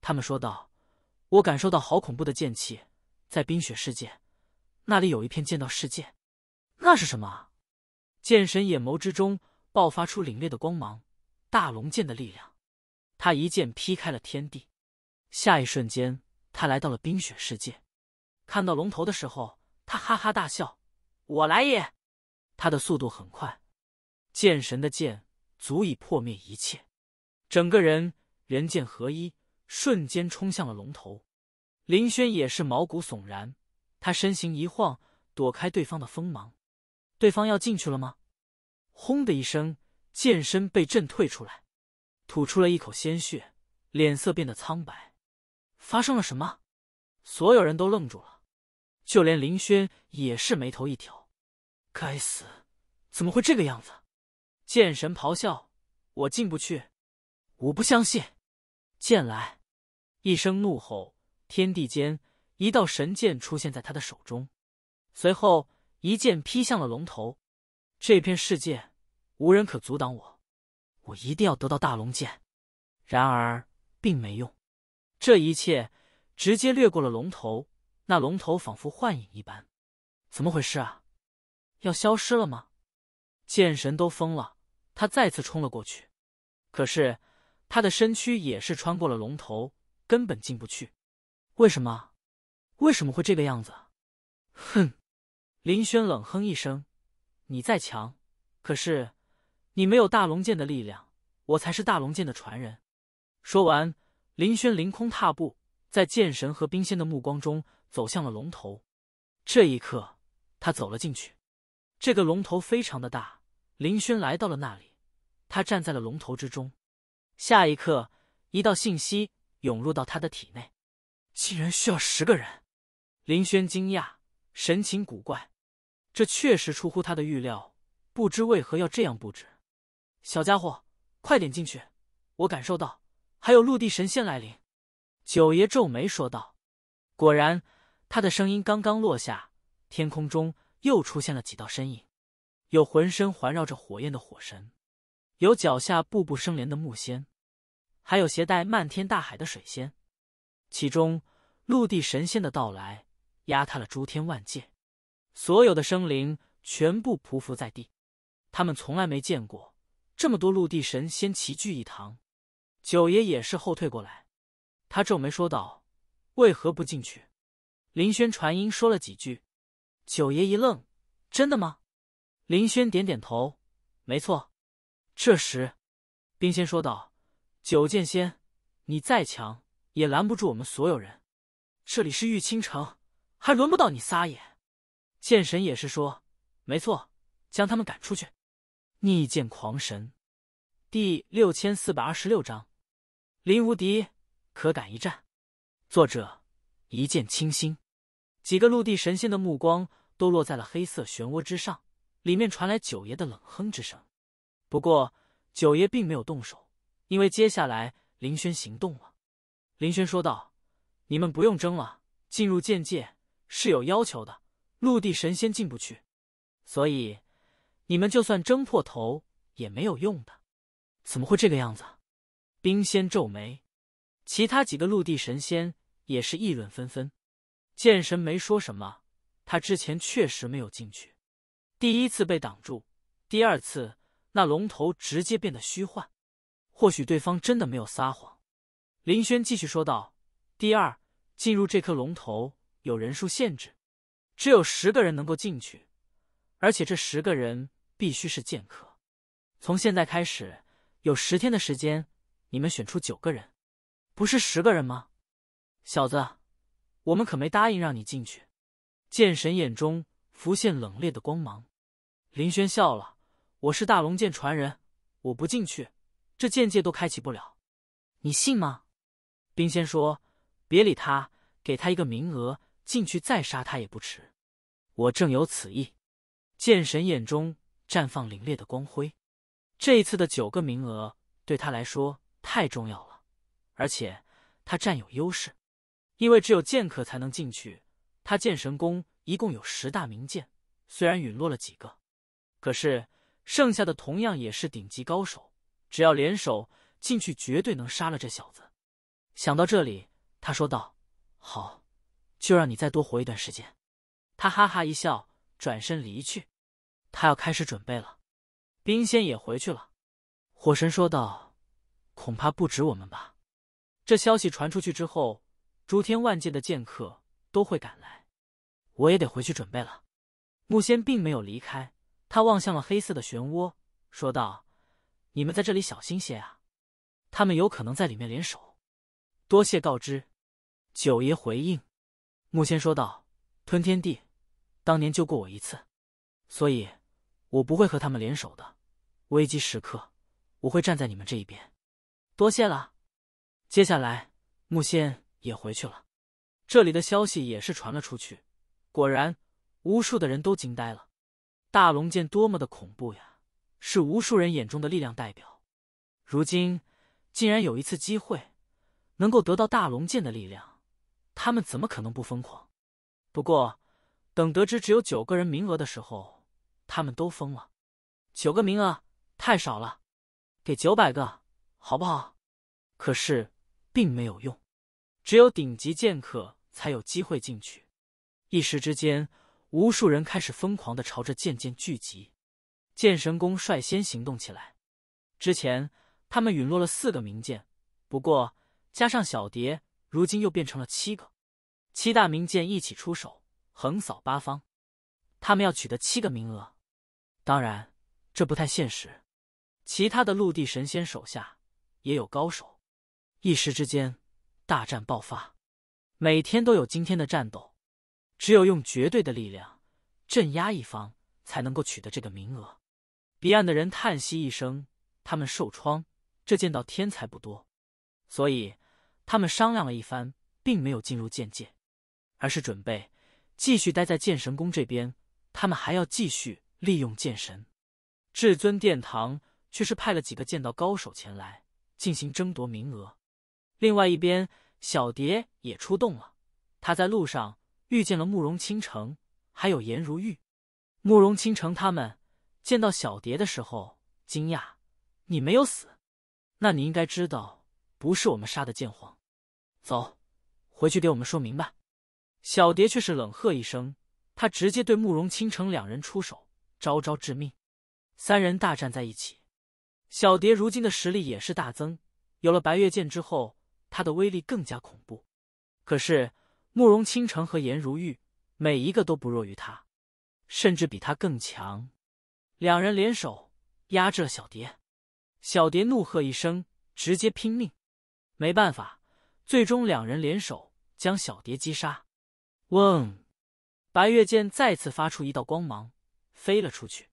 他们说道：“我感受到好恐怖的剑气，在冰雪世界，那里有一片剑道世界，那是什么？”剑神眼眸之中爆发出凛冽的光芒，大龙剑的力量，他一剑劈开了天地，下一瞬间，他来到了冰雪世界，看到龙头的时候，他哈哈大笑：“我来也！”他的速度很快，剑神的剑。足以破灭一切，整个人人剑合一，瞬间冲向了龙头。林轩也是毛骨悚然，他身形一晃，躲开对方的锋芒。对方要进去了吗？轰的一声，剑身被震退出来，吐出了一口鲜血，脸色变得苍白。发生了什么？所有人都愣住了，就连林轩也是眉头一挑。该死，怎么会这个样子？剑神咆哮：“我进不去，我不相信！”剑来！一声怒吼，天地间一道神剑出现在他的手中，随后一剑劈向了龙头。这片世界无人可阻挡我，我一定要得到大龙剑。然而，并没用，这一切直接掠过了龙头。那龙头仿佛幻影一般，怎么回事啊？要消失了吗？剑神都疯了！他再次冲了过去，可是他的身躯也是穿过了龙头，根本进不去。为什么？为什么会这个样子？哼！林轩冷哼一声：“你再强，可是你没有大龙剑的力量。我才是大龙剑的传人。”说完，林轩凌空踏步，在剑神和冰仙的目光中走向了龙头。这一刻，他走了进去。这个龙头非常的大，林轩来到了那里。他站在了龙头之中，下一刻，一道信息涌入到他的体内，竟然需要十个人。林轩惊讶，神情古怪，这确实出乎他的预料。不知为何要这样布置，小家伙，快点进去！我感受到，还有陆地神仙来临。九爷皱眉说道。果然，他的声音刚刚落下，天空中又出现了几道身影，有浑身环绕着火焰的火神。有脚下步步生莲的木仙，还有携带漫天大海的水仙，其中陆地神仙的到来压塌了诸天万界，所有的生灵全部匍匐在地。他们从来没见过这么多陆地神仙齐聚一堂。九爷也是后退过来，他皱眉说道：“为何不进去？”林轩传音说了几句，九爷一愣：“真的吗？”林轩点点头：“没错。”这时，冰仙说道：“九剑仙，你再强也拦不住我们所有人。这里是玉清城，还轮不到你撒野。”剑神也是说：“没错，将他们赶出去。”逆剑狂神第六千四百二十六章，林无敌可敢一战？作者：一剑倾心。几个陆地神仙的目光都落在了黑色漩涡之上，里面传来九爷的冷哼之声。不过九爷并没有动手，因为接下来林轩行动了。林轩说道：“你们不用争了，进入剑界是有要求的，陆地神仙进不去，所以你们就算争破头也没有用的。”怎么会这个样子？冰仙皱眉，其他几个陆地神仙也是议论纷纷。剑神没说什么，他之前确实没有进去，第一次被挡住，第二次。那龙头直接变得虚幻，或许对方真的没有撒谎。林轩继续说道：“第二，进入这颗龙头有人数限制，只有十个人能够进去，而且这十个人必须是剑客。从现在开始，有十天的时间，你们选出九个人，不是十个人吗？小子，我们可没答应让你进去。”剑神眼中浮现冷冽的光芒，林轩笑了。我是大龙剑传人，我不进去，这剑界都开启不了，你信吗？冰仙说：“别理他，给他一个名额，进去再杀他也不迟。”我正有此意。剑神眼中绽放凛冽的光辉，这一次的九个名额对他来说太重要了，而且他占有优势，因为只有剑客才能进去。他剑神宫一共有十大名剑，虽然陨落了几个，可是。剩下的同样也是顶级高手，只要联手进去，绝对能杀了这小子。想到这里，他说道：“好，就让你再多活一段时间。”他哈哈一笑，转身离去。他要开始准备了。冰仙也回去了。火神说道：“恐怕不止我们吧？”这消息传出去之后，诸天万界的剑客都会赶来。我也得回去准备了。木仙并没有离开。他望向了黑色的漩涡，说道：“你们在这里小心些啊，他们有可能在里面联手。”“多谢告知。”九爷回应。木仙说道：“吞天帝当年救过我一次，所以我不会和他们联手的。危机时刻，我会站在你们这一边。”“多谢了。”接下来，木仙也回去了。这里的消息也是传了出去，果然，无数的人都惊呆了。大龙剑多么的恐怖呀！是无数人眼中的力量代表。如今竟然有一次机会能够得到大龙剑的力量，他们怎么可能不疯狂？不过，等得知只有九个人名额的时候，他们都疯了。九个名额太少了，给九百个好不好？可是并没有用，只有顶级剑客才有机会进去。一时之间。无数人开始疯狂的朝着剑剑聚集，剑神宫率先行动起来。之前他们陨落了四个名剑，不过加上小蝶，如今又变成了七个。七大名剑一起出手，横扫八方。他们要取得七个名额，当然这不太现实。其他的陆地神仙手下也有高手，一时之间大战爆发。每天都有今天的战斗。只有用绝对的力量镇压一方，才能够取得这个名额。彼岸的人叹息一声，他们受创，这剑道天才不多，所以他们商量了一番，并没有进入剑界，而是准备继续待在剑神宫这边。他们还要继续利用剑神。至尊殿堂却是派了几个剑道高手前来进行争夺名额。另外一边，小蝶也出动了，她在路上。遇见了慕容倾城，还有颜如玉。慕容倾城他们见到小蝶的时候，惊讶：“你没有死？那你应该知道，不是我们杀的剑皇。”走，回去给我们说明白。小蝶却是冷喝一声，他直接对慕容倾城两人出手，招招致命。三人大战在一起。小蝶如今的实力也是大增，有了白月剑之后，他的威力更加恐怖。可是。慕容倾城和颜如玉每一个都不弱于他，甚至比他更强。两人联手压制了小蝶，小蝶怒喝一声，直接拼命。没办法，最终两人联手将小蝶击杀。嗡，白月剑再次发出一道光芒，飞了出去。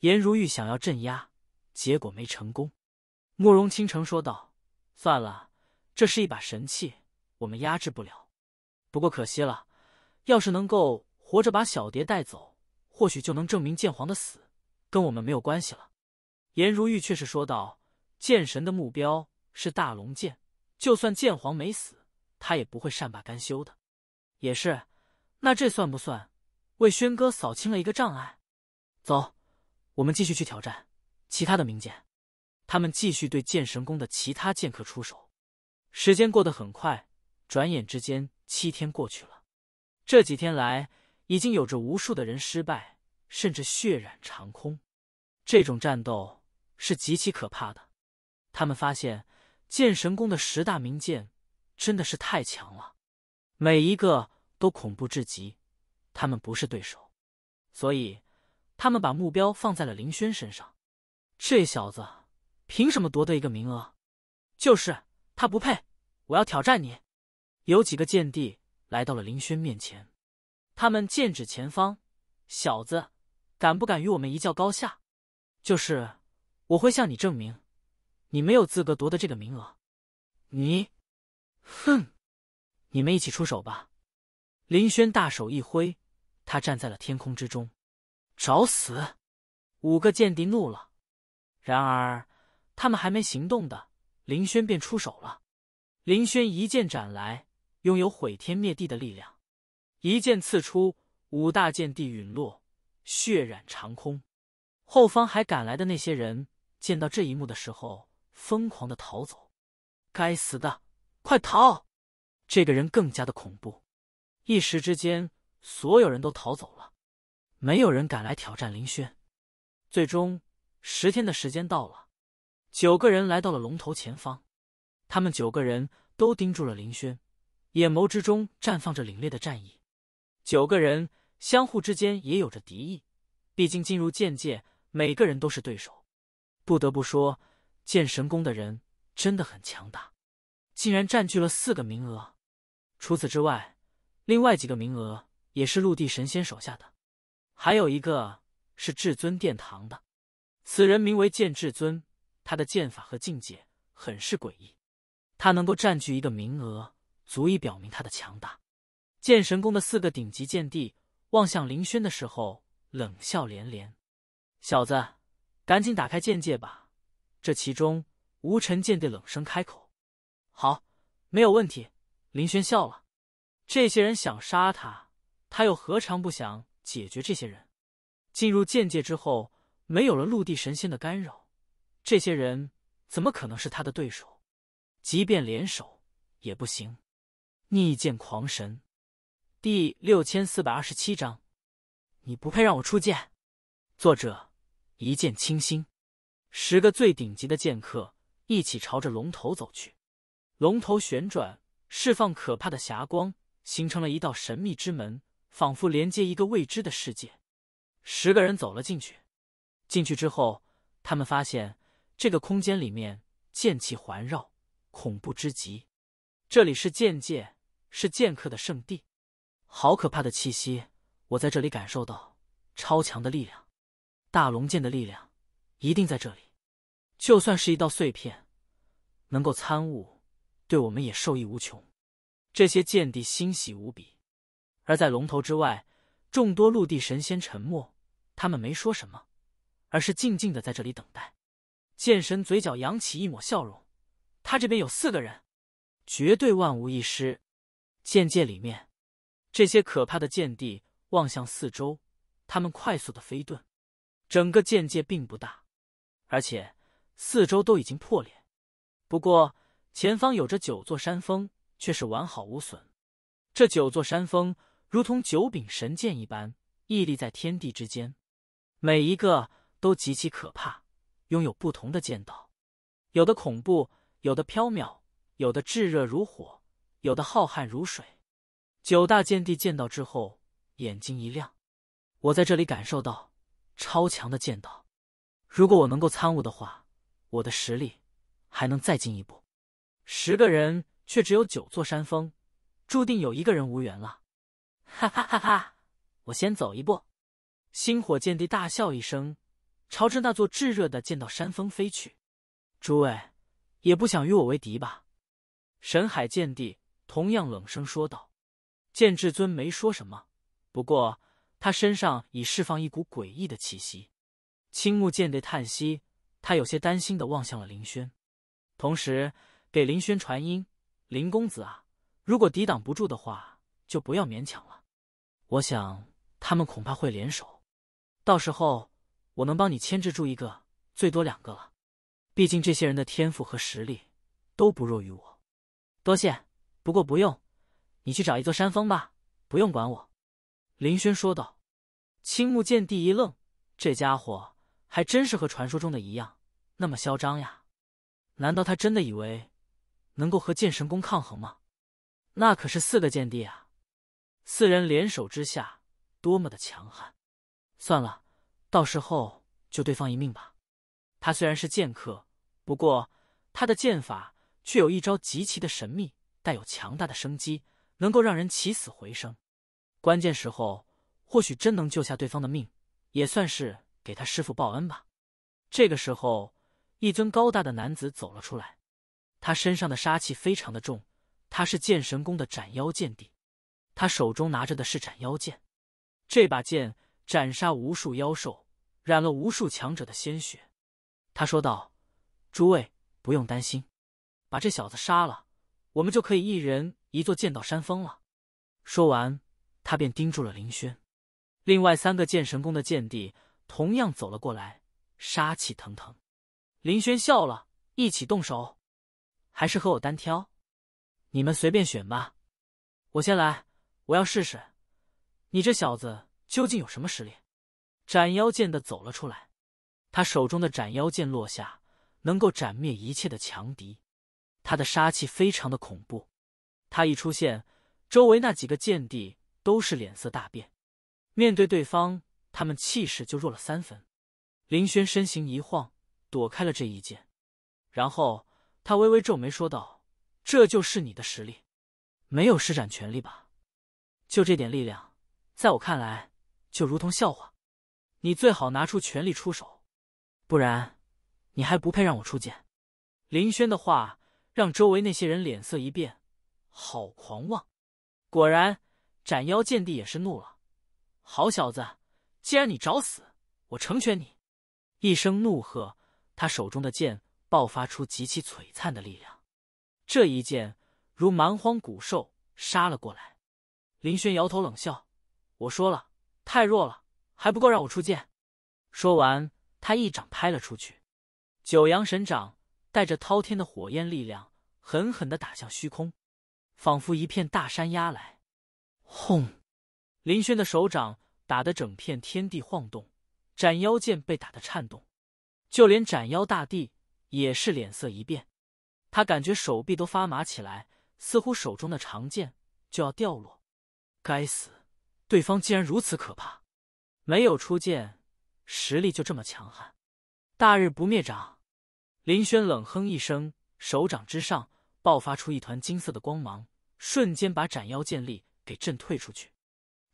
颜如玉想要镇压，结果没成功。慕容倾城说道：“算了，这是一把神器，我们压制不了。”不过可惜了，要是能够活着把小蝶带走，或许就能证明剑皇的死跟我们没有关系了。颜如玉却是说道：“剑神的目标是大龙剑，就算剑皇没死，他也不会善罢甘休的。”也是，那这算不算为轩哥扫清了一个障碍？走，我们继续去挑战其他的名剑。他们继续对剑神宫的其他剑客出手。时间过得很快，转眼之间。七天过去了，这几天来已经有着无数的人失败，甚至血染长空。这种战斗是极其可怕的。他们发现剑神宫的十大名剑真的是太强了，每一个都恐怖至极，他们不是对手。所以他们把目标放在了林轩身上。这小子凭什么夺得一个名额？就是他不配！我要挑战你。有几个剑帝来到了林轩面前，他们剑指前方，小子，敢不敢与我们一较高下？就是，我会向你证明，你没有资格夺得这个名额。你，哼！你们一起出手吧！林轩大手一挥，他站在了天空之中。找死！五个剑帝怒了，然而他们还没行动的，林轩便出手了。林轩一剑斩来。拥有毁天灭地的力量，一剑刺出，五大剑帝陨落，血染长空。后方还赶来的那些人见到这一幕的时候，疯狂的逃走。该死的，快逃！这个人更加的恐怖。一时之间，所有人都逃走了，没有人敢来挑战林轩。最终，十天的时间到了，九个人来到了龙头前方，他们九个人都盯住了林轩。眼眸之中绽放着凛冽的战意，九个人相互之间也有着敌意，毕竟进入剑界，每个人都是对手。不得不说，剑神宫的人真的很强大，竟然占据了四个名额。除此之外，另外几个名额也是陆地神仙手下的，还有一个是至尊殿堂的。此人名为剑至尊，他的剑法和境界很是诡异，他能够占据一个名额。足以表明他的强大。剑神宫的四个顶级剑帝望向林轩的时候，冷笑连连。小子，赶紧打开剑界吧！这其中，无尘剑帝冷声开口：“好，没有问题。”林轩笑了。这些人想杀他，他又何尝不想解决这些人？进入剑界之后，没有了陆地神仙的干扰，这些人怎么可能是他的对手？即便联手，也不行。逆剑狂神，第六千四百二十七章，你不配让我出剑。作者：一剑倾心。十个最顶级的剑客一起朝着龙头走去。龙头旋转，释放可怕的霞光，形成了一道神秘之门，仿佛连接一个未知的世界。十个人走了进去。进去之后，他们发现这个空间里面剑气环绕，恐怖之极。这里是剑界。是剑客的圣地，好可怕的气息！我在这里感受到超强的力量，大龙剑的力量一定在这里。就算是一道碎片，能够参悟，对我们也受益无穷。这些剑帝欣喜无比，而在龙头之外，众多陆地神仙沉默，他们没说什么，而是静静的在这里等待。剑神嘴角扬起一抹笑容，他这边有四个人，绝对万无一失。剑界里面，这些可怕的剑帝望向四周，他们快速的飞遁。整个剑界并不大，而且四周都已经破裂。不过前方有着九座山峰，却是完好无损。这九座山峰如同九柄神剑一般，屹立在天地之间，每一个都极其可怕，拥有不同的剑道。有的恐怖，有的飘渺，有的炙热如火。有的浩瀚如水，九大剑帝见到之后，眼睛一亮。我在这里感受到超强的剑道，如果我能够参悟的话，我的实力还能再进一步。十个人却只有九座山峰，注定有一个人无缘了。哈哈哈哈！我先走一步。星火剑帝大笑一声，朝着那座炙热的剑道山峰飞去。诸位也不想与我为敌吧？神海剑帝。同样冷声说道：“剑至尊没说什么，不过他身上已释放一股诡异的气息。”青木剑的叹息，他有些担心的望向了林轩，同时给林轩传音：“林公子啊，如果抵挡不住的话，就不要勉强了。我想他们恐怕会联手，到时候我能帮你牵制住一个，最多两个了。毕竟这些人的天赋和实力都不弱于我。多谢。”不过不用，你去找一座山峰吧，不用管我。”林轩说道。青木剑帝一愣，这家伙还真是和传说中的一样，那么嚣张呀？难道他真的以为能够和剑神宫抗衡吗？那可是四个剑帝啊，四人联手之下，多么的强悍！算了，到时候救对方一命吧。他虽然是剑客，不过他的剑法却有一招极其的神秘。带有强大的生机，能够让人起死回生。关键时候，或许真能救下对方的命，也算是给他师傅报恩吧。这个时候，一尊高大的男子走了出来，他身上的杀气非常的重。他是剑神宫的斩妖剑帝，他手中拿着的是斩妖剑。这把剑斩杀无数妖兽，染了无数强者的鲜血。他说道：“诸位不用担心，把这小子杀了。”我们就可以一人一座剑道山峰了。说完，他便盯住了林轩。另外三个剑神宫的剑帝同样走了过来，杀气腾腾。林轩笑了，一起动手，还是和我单挑？你们随便选吧。我先来，我要试试你这小子究竟有什么实力。斩妖剑的走了出来，他手中的斩妖剑落下，能够斩灭一切的强敌。他的杀气非常的恐怖，他一出现，周围那几个剑帝都是脸色大变，面对对方，他们气势就弱了三分。林轩身形一晃，躲开了这一剑，然后他微微皱眉说道：“这就是你的实力，没有施展全力吧？就这点力量，在我看来就如同笑话。你最好拿出全力出手，不然你还不配让我出剑。”林轩的话。让周围那些人脸色一变，好狂妄！果然，斩妖剑帝也是怒了。好小子，既然你找死，我成全你！一声怒喝，他手中的剑爆发出极其璀璨的力量。这一剑如蛮荒古兽杀了过来。林轩摇头冷笑：“我说了，太弱了，还不够让我出剑。”说完，他一掌拍了出去，九阳神掌。带着滔天的火焰力量，狠狠的打向虚空，仿佛一片大山压来。轰！林轩的手掌打得整片天地晃动，斩妖剑被打得颤动，就连斩妖大帝也是脸色一变，他感觉手臂都发麻起来，似乎手中的长剑就要掉落。该死，对方竟然如此可怕，没有出剑，实力就这么强悍？大日不灭掌。林轩冷哼一声，手掌之上爆发出一团金色的光芒，瞬间把斩妖剑力给震退出去。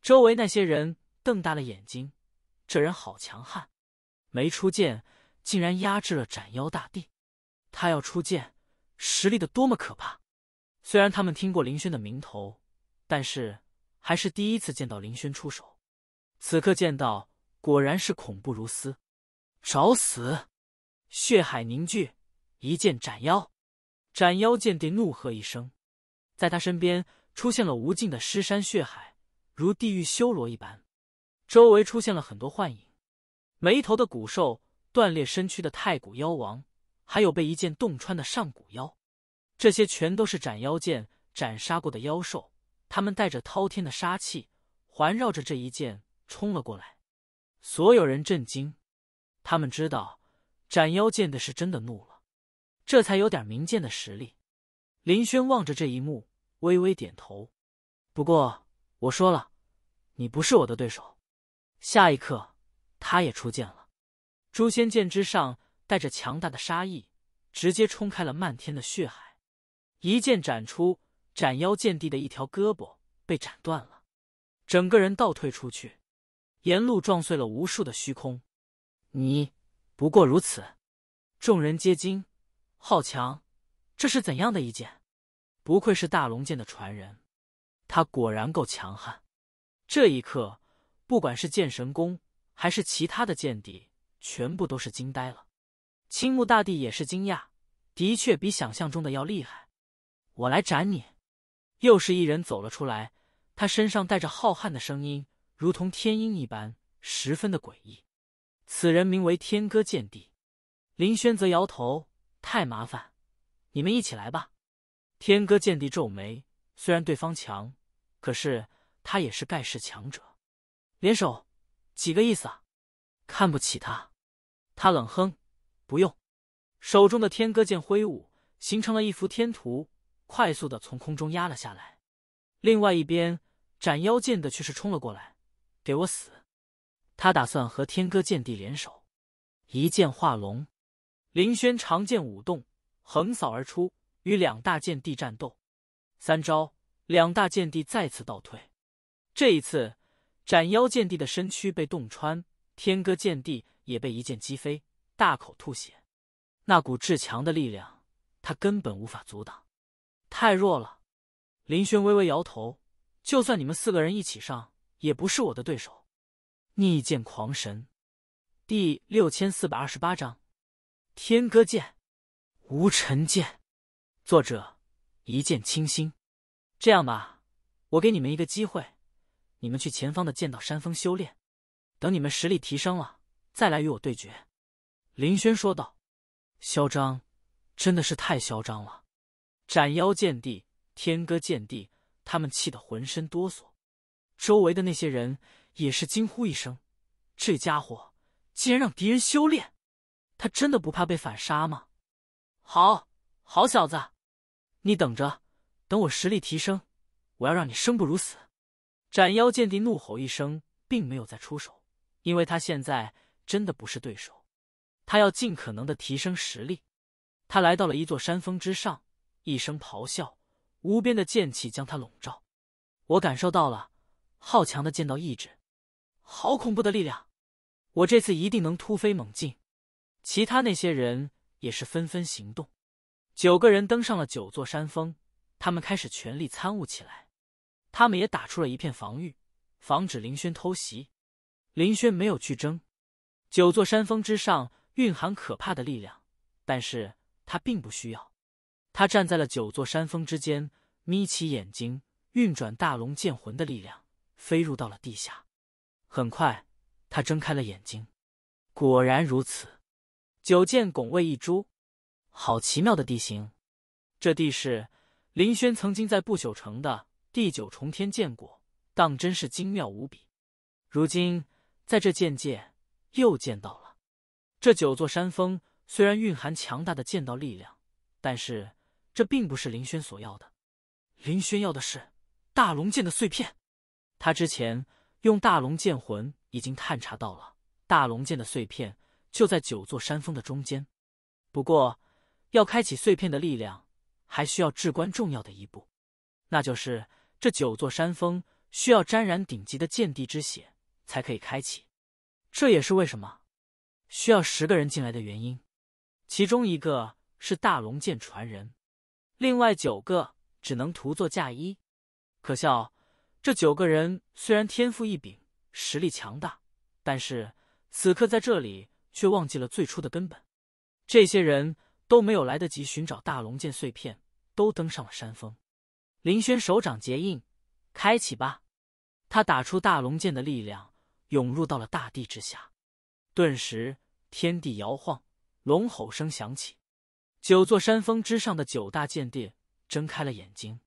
周围那些人瞪大了眼睛，这人好强悍！没出剑，竟然压制了斩妖大帝。他要出剑，实力的多么可怕！虽然他们听过林轩的名头，但是还是第一次见到林轩出手。此刻见到，果然是恐怖如斯，找死！血海凝聚，一剑斩妖。斩妖剑帝怒喝一声，在他身边出现了无尽的尸山血海，如地狱修罗一般。周围出现了很多幻影，眉头的古兽、断裂身躯的太古妖王，还有被一剑洞穿的上古妖，这些全都是斩妖剑斩杀过的妖兽。他们带着滔天的杀气，环绕着这一剑冲了过来。所有人震惊，他们知道。斩妖剑的是真的怒了，这才有点名剑的实力。林轩望着这一幕，微微点头。不过我说了，你不是我的对手。下一刻，他也出剑了，诛仙剑之上带着强大的杀意，直接冲开了漫天的血海，一剑斩出，斩妖剑帝的一条胳膊被斩断了，整个人倒退出去，沿路撞碎了无数的虚空。你。不过如此，众人皆惊。好强！这是怎样的一剑？不愧是大龙剑的传人，他果然够强悍。这一刻，不管是剑神宫还是其他的剑帝，全部都是惊呆了。青木大帝也是惊讶，的确比想象中的要厉害。我来斩你！又是一人走了出来，他身上带着浩瀚的声音，如同天音一般，十分的诡异。此人名为天歌剑帝，林轩则摇头，太麻烦，你们一起来吧。天歌剑帝皱眉，虽然对方强，可是他也是盖世强者，联手几个意思啊？看不起他？他冷哼，不用。手中的天歌剑挥舞，形成了一幅天图，快速的从空中压了下来。另外一边，斩妖剑的却是冲了过来，给我死！他打算和天哥剑帝联手，一剑化龙。林轩长剑舞动，横扫而出，与两大剑帝战斗。三招，两大剑帝再次倒退。这一次，斩妖剑帝的身躯被洞穿，天哥剑帝也被一剑击飞，大口吐血。那股至强的力量，他根本无法阻挡，太弱了。林轩微微摇头：“就算你们四个人一起上，也不是我的对手。”逆剑狂神第六千四百二十八章：天歌剑、无尘剑。作者：一剑倾心。这样吧，我给你们一个机会，你们去前方的剑道山峰修炼，等你们实力提升了，再来与我对决。”林轩说道。嚣张，真的是太嚣张了！斩妖剑帝、天歌剑帝，他们气得浑身哆嗦。周围的那些人。也是惊呼一声，这家伙竟然让敌人修炼，他真的不怕被反杀吗？好，好小子，你等着，等我实力提升，我要让你生不如死！斩妖剑帝怒吼一声，并没有再出手，因为他现在真的不是对手，他要尽可能的提升实力。他来到了一座山峰之上，一声咆哮，无边的剑气将他笼罩。我感受到了，好强的剑道意志！好恐怖的力量！我这次一定能突飞猛进。其他那些人也是纷纷行动，九个人登上了九座山峰，他们开始全力参悟起来。他们也打出了一片防御，防止林轩偷袭。林轩没有去争。九座山峰之上蕴含可怕的力量，但是他并不需要。他站在了九座山峰之间，眯起眼睛，运转大龙剑魂的力量，飞入到了地下。很快，他睁开了眼睛，果然如此。九剑拱卫一株，好奇妙的地形。这地势，林轩曾经在不朽城的第九重天见过，当真是精妙无比。如今在这剑界，又见到了。这九座山峰虽然蕴含强大的剑道力量，但是这并不是林轩所要的。林轩要的是大龙剑的碎片。他之前。用大龙剑魂已经探查到了大龙剑的碎片，就在九座山峰的中间。不过，要开启碎片的力量，还需要至关重要的一步，那就是这九座山峰需要沾染顶级的剑帝之血才可以开启。这也是为什么需要十个人进来的原因。其中一个是大龙剑传人，另外九个只能徒作嫁衣。可笑。这九个人虽然天赋异禀，实力强大，但是此刻在这里却忘记了最初的根本。这些人都没有来得及寻找大龙剑碎片，都登上了山峰。林轩手掌结印，开启吧！他打出大龙剑的力量，涌入到了大地之下。顿时天地摇晃，龙吼声响起。九座山峰之上的九大剑帝睁开了眼睛，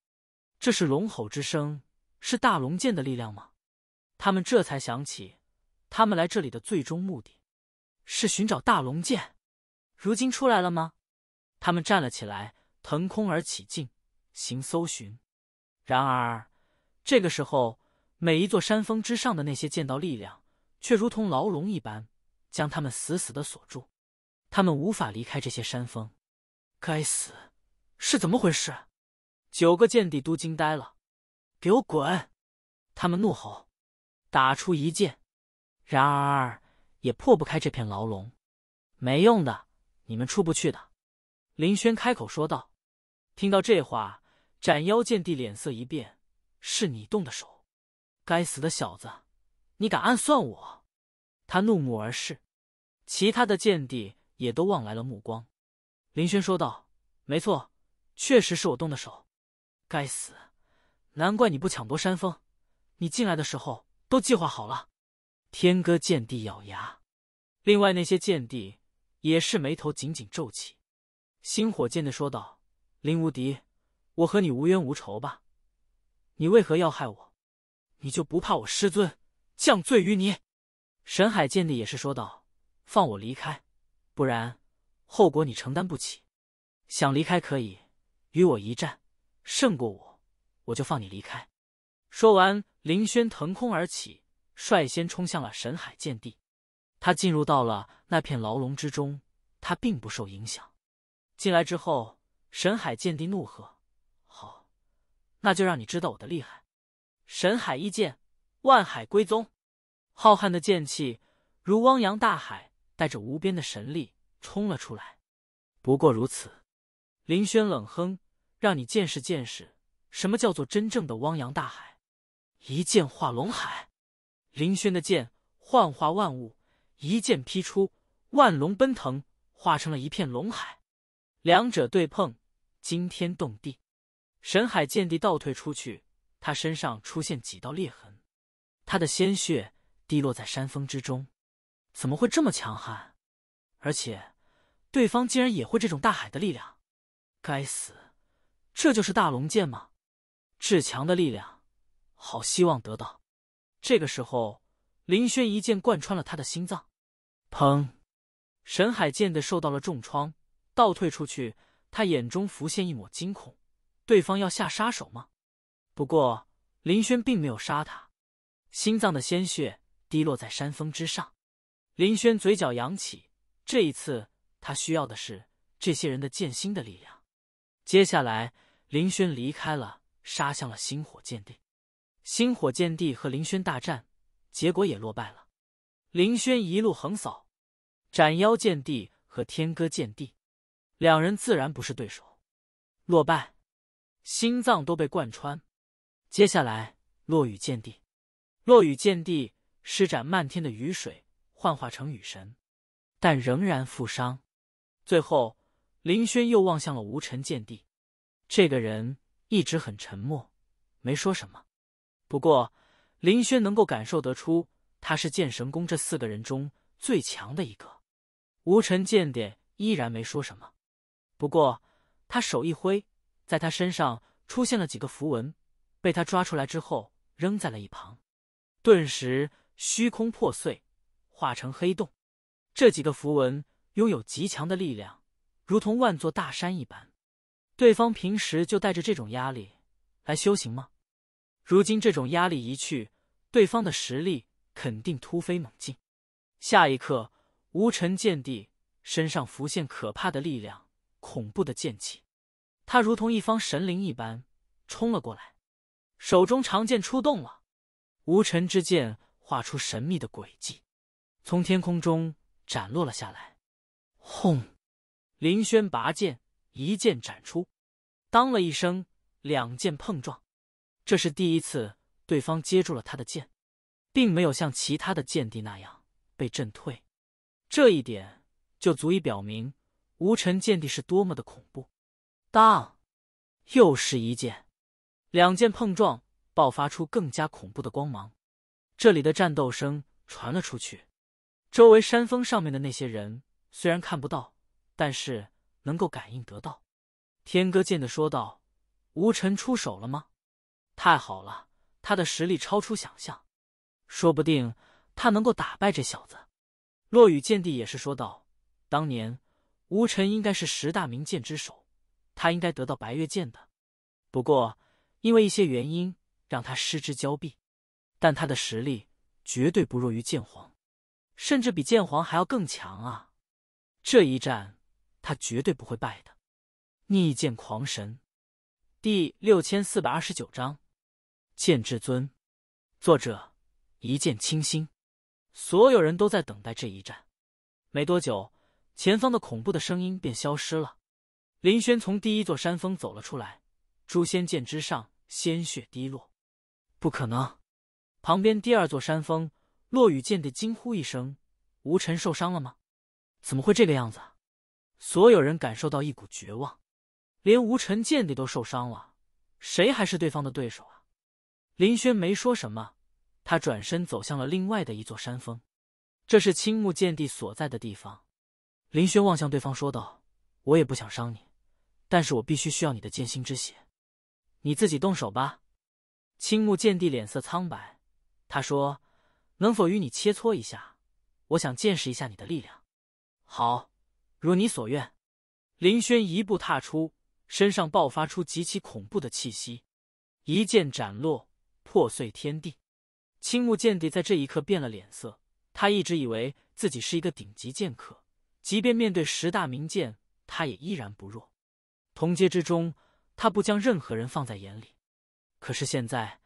这是龙吼之声。是大龙剑的力量吗？他们这才想起，他们来这里的最终目的，是寻找大龙剑。如今出来了吗？他们站了起来，腾空而起，进行搜寻。然而，这个时候，每一座山峰之上的那些剑道力量，却如同牢笼一般，将他们死死的锁住。他们无法离开这些山峰。该死，是怎么回事？九个剑帝都惊呆了。给我滚！他们怒吼，打出一剑，然而也破不开这片牢笼，没用的，你们出不去的。林轩开口说道。听到这话，斩妖剑帝脸色一变：“是你动的手？该死的小子，你敢暗算我！”他怒目而视，其他的剑帝也都望来了目光。林轩说道：“没错，确实是我动的手。该死！”难怪你不抢夺山峰，你进来的时候都计划好了。天哥见地咬牙，另外那些见地也是眉头紧紧皱起。星火见地说道：“林无敌，我和你无冤无仇吧？你为何要害我？你就不怕我师尊降罪于你？”神海见地也是说道：“放我离开，不然后果你承担不起。想离开可以，与我一战，胜过我。”我就放你离开。说完，林轩腾空而起，率先冲向了神海剑帝。他进入到了那片牢笼之中，他并不受影响。进来之后，神海剑帝怒喝：“好，那就让你知道我的厉害！”神海一剑，万海归宗。浩瀚的剑气如汪洋大海，带着无边的神力冲了出来。不过如此，林轩冷哼：“让你见识见识。”什么叫做真正的汪洋大海？一剑化龙海，林轩的剑幻化万物，一剑劈出，万龙奔腾，化成了一片龙海。两者对碰，惊天动地。神海剑帝倒退出去，他身上出现几道裂痕，他的鲜血滴落在山峰之中。怎么会这么强悍？而且，对方竟然也会这种大海的力量！该死，这就是大龙剑吗？至强的力量，好希望得到。这个时候，林轩一剑贯穿了他的心脏，砰！沈海剑的受到了重创，倒退出去。他眼中浮现一抹惊恐，对方要下杀手吗？不过林轩并没有杀他，心脏的鲜血滴落在山峰之上。林轩嘴角扬起，这一次他需要的是这些人的剑心的力量。接下来，林轩离开了。杀向了星火剑帝，星火剑帝和林轩大战，结果也落败了。林轩一路横扫，斩妖剑帝和天歌剑帝，两人自然不是对手，落败，心脏都被贯穿。接下来，落雨剑帝，落雨剑帝施展漫天的雨水幻化成雨神，但仍然负伤。最后，林轩又望向了无尘剑帝，这个人。一直很沉默，没说什么。不过林轩能够感受得出，他是剑神宫这四个人中最强的一个。无尘剑典依然没说什么，不过他手一挥，在他身上出现了几个符文，被他抓出来之后扔在了一旁。顿时虚空破碎，化成黑洞。这几个符文拥有极强的力量，如同万座大山一般。对方平时就带着这种压力来修行吗？如今这种压力一去，对方的实力肯定突飞猛进。下一刻，无尘剑帝身上浮现可怕的力量，恐怖的剑气，他如同一方神灵一般冲了过来，手中长剑出动了。无尘之剑画出神秘的轨迹，从天空中斩落了下来。轰！林轩拔剑。一剑斩出，当了一声，两剑碰撞。这是第一次，对方接住了他的剑，并没有像其他的剑帝那样被震退。这一点就足以表明无尘剑帝是多么的恐怖。当，又是一剑，两剑碰撞，爆发出更加恐怖的光芒。这里的战斗声传了出去，周围山峰上面的那些人虽然看不到，但是。能够感应得到，天哥剑的说道：“吴尘出手了吗？太好了，他的实力超出想象，说不定他能够打败这小子。”落雨剑帝也是说道：“当年吴尘应该是十大名剑之首，他应该得到白月剑的，不过因为一些原因让他失之交臂。但他的实力绝对不弱于剑皇，甚至比剑皇还要更强啊！这一战。”他绝对不会败的，《逆剑狂神》第六千四百二十九章，剑至尊，作者一剑倾心。所有人都在等待这一战。没多久，前方的恐怖的声音便消失了。林轩从第一座山峰走了出来，诛仙剑之上鲜血滴落。不可能！旁边第二座山峰，落雨剑帝惊呼一声：“吴尘受伤了吗？怎么会这个样子？”所有人感受到一股绝望，连无尘剑帝都受伤了，谁还是对方的对手啊？林轩没说什么，他转身走向了另外的一座山峰，这是青木剑帝所在的地方。林轩望向对方说道：“我也不想伤你，但是我必须需要你的剑心之血，你自己动手吧。”青木剑帝脸色苍白，他说：“能否与你切磋一下？我想见识一下你的力量。”好。如你所愿，林轩一步踏出，身上爆发出极其恐怖的气息，一剑斩落，破碎天地。青木剑帝在这一刻变了脸色。他一直以为自己是一个顶级剑客，即便面对十大名剑，他也依然不弱。同阶之中，他不将任何人放在眼里。可是现在，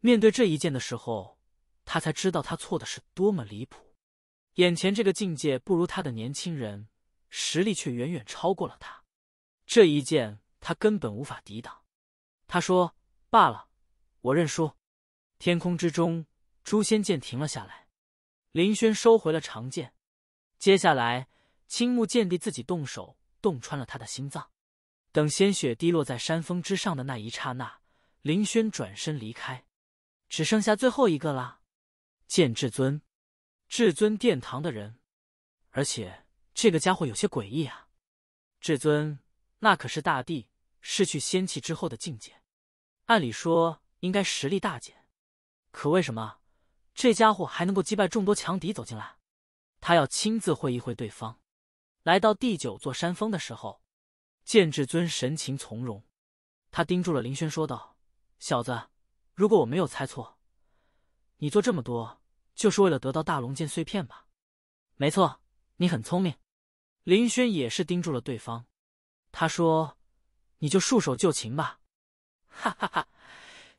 面对这一剑的时候，他才知道他错的是多么离谱。眼前这个境界不如他的年轻人。实力却远远超过了他，这一剑他根本无法抵挡。他说：“罢了，我认输。”天空之中，诛仙剑停了下来。林轩收回了长剑。接下来，青木剑帝自己动手，洞穿了他的心脏。等鲜血滴落在山峰之上的那一刹那，林轩转身离开。只剩下最后一个了，剑至尊，至尊殿堂的人，而且。这个家伙有些诡异啊！至尊，那可是大帝失去仙气之后的境界，按理说应该实力大减，可为什么这家伙还能够击败众多强敌走进来？他要亲自会一会对方。来到第九座山峰的时候，剑至尊神情从容，他盯住了林轩，说道：“小子，如果我没有猜错，你做这么多就是为了得到大龙剑碎片吧？”“没错，你很聪明。”林轩也是盯住了对方，他说：“你就束手就擒吧！” [laughs] 哈哈哈，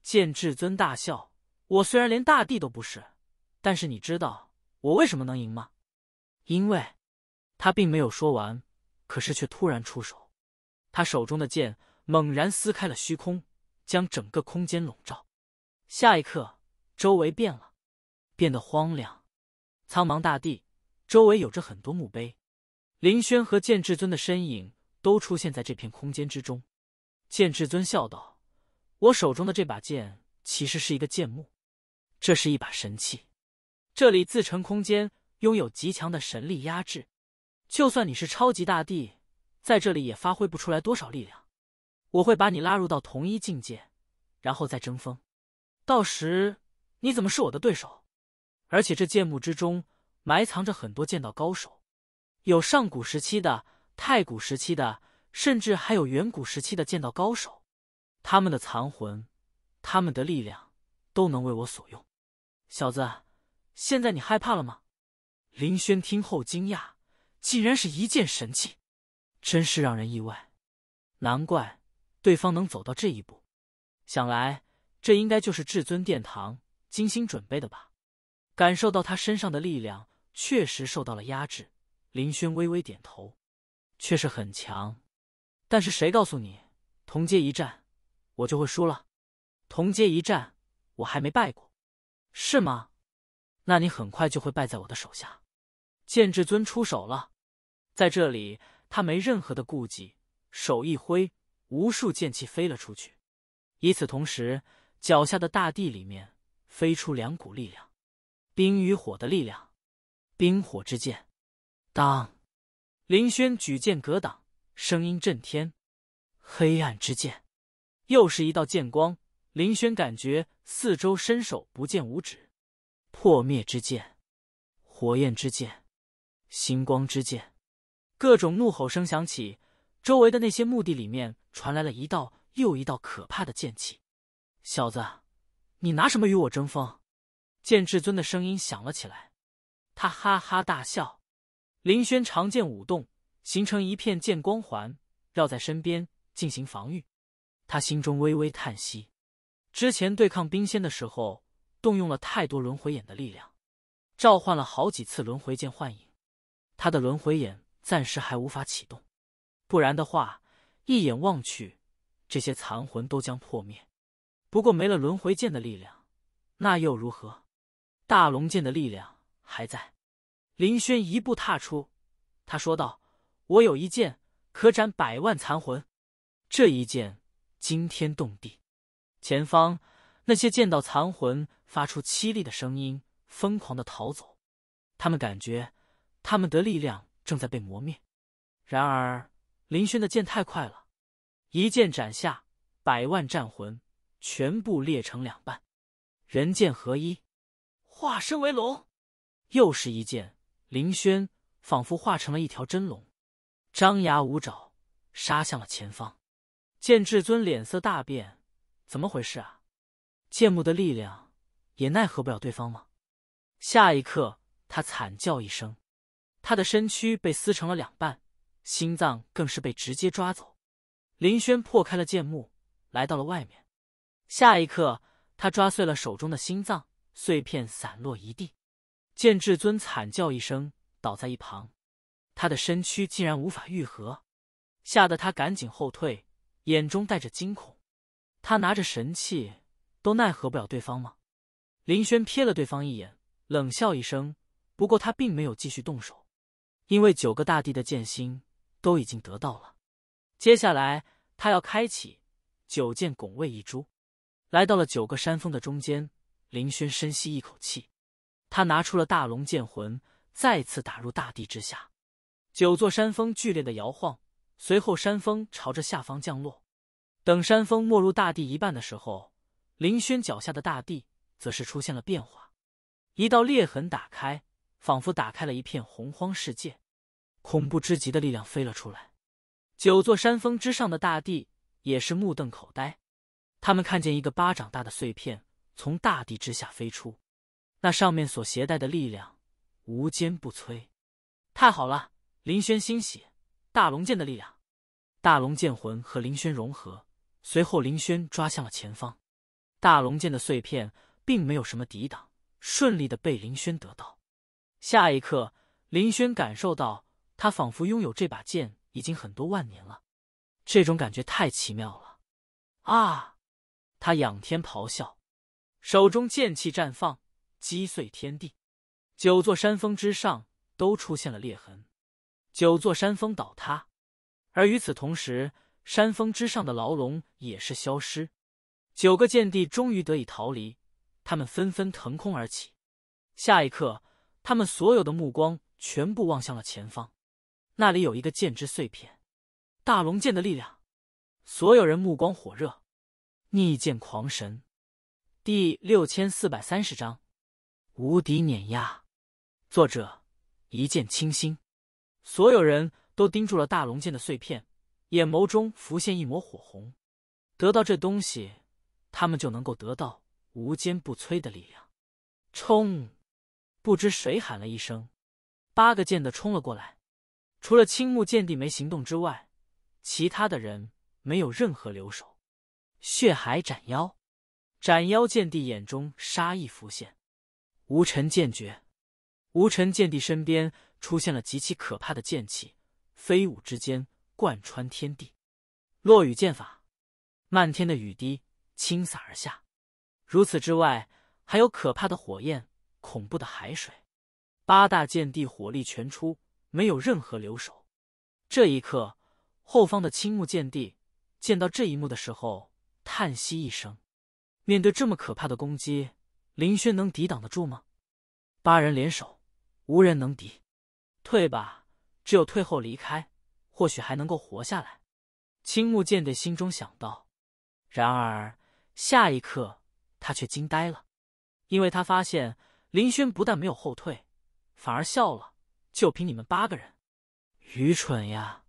剑至尊大笑。我虽然连大帝都不是，但是你知道我为什么能赢吗？因为他并没有说完，可是却突然出手。他手中的剑猛然撕开了虚空，将整个空间笼罩。下一刻，周围变了，变得荒凉，苍茫大地周围有着很多墓碑。林轩和剑至尊的身影都出现在这片空间之中。剑至尊笑道：“我手中的这把剑其实是一个剑墓，这是一把神器。这里自成空间，拥有极强的神力压制。就算你是超级大帝，在这里也发挥不出来多少力量。我会把你拉入到同一境界，然后再争锋。到时你怎么是我的对手？而且这剑墓之中埋藏着很多剑道高手。”有上古时期的、太古时期的，甚至还有远古时期的剑道高手，他们的残魂、他们的力量都能为我所用。小子，现在你害怕了吗？林轩听后惊讶，竟然是一剑神器，真是让人意外。难怪对方能走到这一步，想来这应该就是至尊殿堂精心准备的吧。感受到他身上的力量，确实受到了压制。林轩微微点头，却是很强。但是谁告诉你，同阶一战，我就会输了？同阶一战，我还没败过，是吗？那你很快就会败在我的手下。剑至尊出手了，在这里他没任何的顾忌，手一挥，无数剑气飞了出去。与此同时，脚下的大地里面飞出两股力量，冰与火的力量，冰火之剑。当，林轩举剑格挡，声音震天。黑暗之剑，又是一道剑光。林轩感觉四周伸手不见五指。破灭之剑，火焰之剑，星光之剑，各种怒吼声响起。周围的那些墓地里面传来了一道又一道可怕的剑气。小子，你拿什么与我争锋？剑至尊的声音响了起来，他哈哈大笑。林轩长剑舞动，形成一片剑光环，绕在身边进行防御。他心中微微叹息，之前对抗冰仙的时候，动用了太多轮回眼的力量，召唤了好几次轮回剑幻影。他的轮回眼暂时还无法启动，不然的话，一眼望去，这些残魂都将破灭。不过没了轮回剑的力量，那又如何？大龙剑的力量还在。林轩一步踏出，他说道：“我有一剑，可斩百万残魂。这一剑惊天动地。前方那些见到残魂，发出凄厉的声音，疯狂的逃走。他们感觉，他们的力量正在被磨灭。然而，林轩的剑太快了，一剑斩下，百万战魂全部裂成两半。人剑合一，化身为龙。又是一剑。”林轩仿佛化成了一条真龙，张牙舞爪杀向了前方。剑至尊脸色大变，怎么回事啊？剑木的力量也奈何不了对方吗？下一刻，他惨叫一声，他的身躯被撕成了两半，心脏更是被直接抓走。林轩破开了剑木，来到了外面。下一刻，他抓碎了手中的心脏，碎片散落一地。见至尊惨叫一声，倒在一旁，他的身躯竟然无法愈合，吓得他赶紧后退，眼中带着惊恐。他拿着神器都奈何不了对方吗？林轩瞥了对方一眼，冷笑一声。不过他并没有继续动手，因为九个大帝的剑心都已经得到了，接下来他要开启九剑拱卫一珠。来到了九个山峰的中间，林轩深吸一口气。他拿出了大龙剑魂，再次打入大地之下。九座山峰剧烈的摇晃，随后山峰朝着下方降落。等山峰没入大地一半的时候，林轩脚下的大地则是出现了变化，一道裂痕打开，仿佛打开了一片洪荒世界。恐怖之极的力量飞了出来。九座山峰之上的大地也是目瞪口呆，他们看见一个巴掌大的碎片从大地之下飞出。那上面所携带的力量无坚不摧，太好了！林轩欣喜。大龙剑的力量，大龙剑魂和林轩融合。随后，林轩抓向了前方。大龙剑的碎片并没有什么抵挡，顺利的被林轩得到。下一刻，林轩感受到他仿佛拥有这把剑已经很多万年了，这种感觉太奇妙了！啊！他仰天咆哮，手中剑气绽放。击碎天地，九座山峰之上都出现了裂痕，九座山峰倒塌，而与此同时，山峰之上的牢笼也是消失，九个剑帝终于得以逃离，他们纷纷腾空而起，下一刻，他们所有的目光全部望向了前方，那里有一个剑之碎片，大龙剑的力量，所有人目光火热，逆剑狂神，第六千四百三十章。无敌碾压，作者一剑倾心，所有人都盯住了大龙剑的碎片，眼眸中浮现一抹火红。得到这东西，他们就能够得到无坚不摧的力量。冲！不知谁喊了一声，八个剑的冲了过来。除了青木剑帝没行动之外，其他的人没有任何留手。血海斩妖，斩妖剑帝眼中杀意浮现。无尘剑诀，无尘剑帝身边出现了极其可怕的剑气，飞舞之间贯穿天地。落雨剑法，漫天的雨滴倾洒而下。如此之外，还有可怕的火焰，恐怖的海水。八大剑帝火力全出，没有任何留守。这一刻，后方的青木剑帝见到这一幕的时候，叹息一声。面对这么可怕的攻击。林轩能抵挡得住吗？八人联手，无人能敌。退吧，只有退后离开，或许还能够活下来。青木剑的心中想到。然而下一刻，他却惊呆了，因为他发现林轩不但没有后退，反而笑了。就凭你们八个人，愚蠢呀！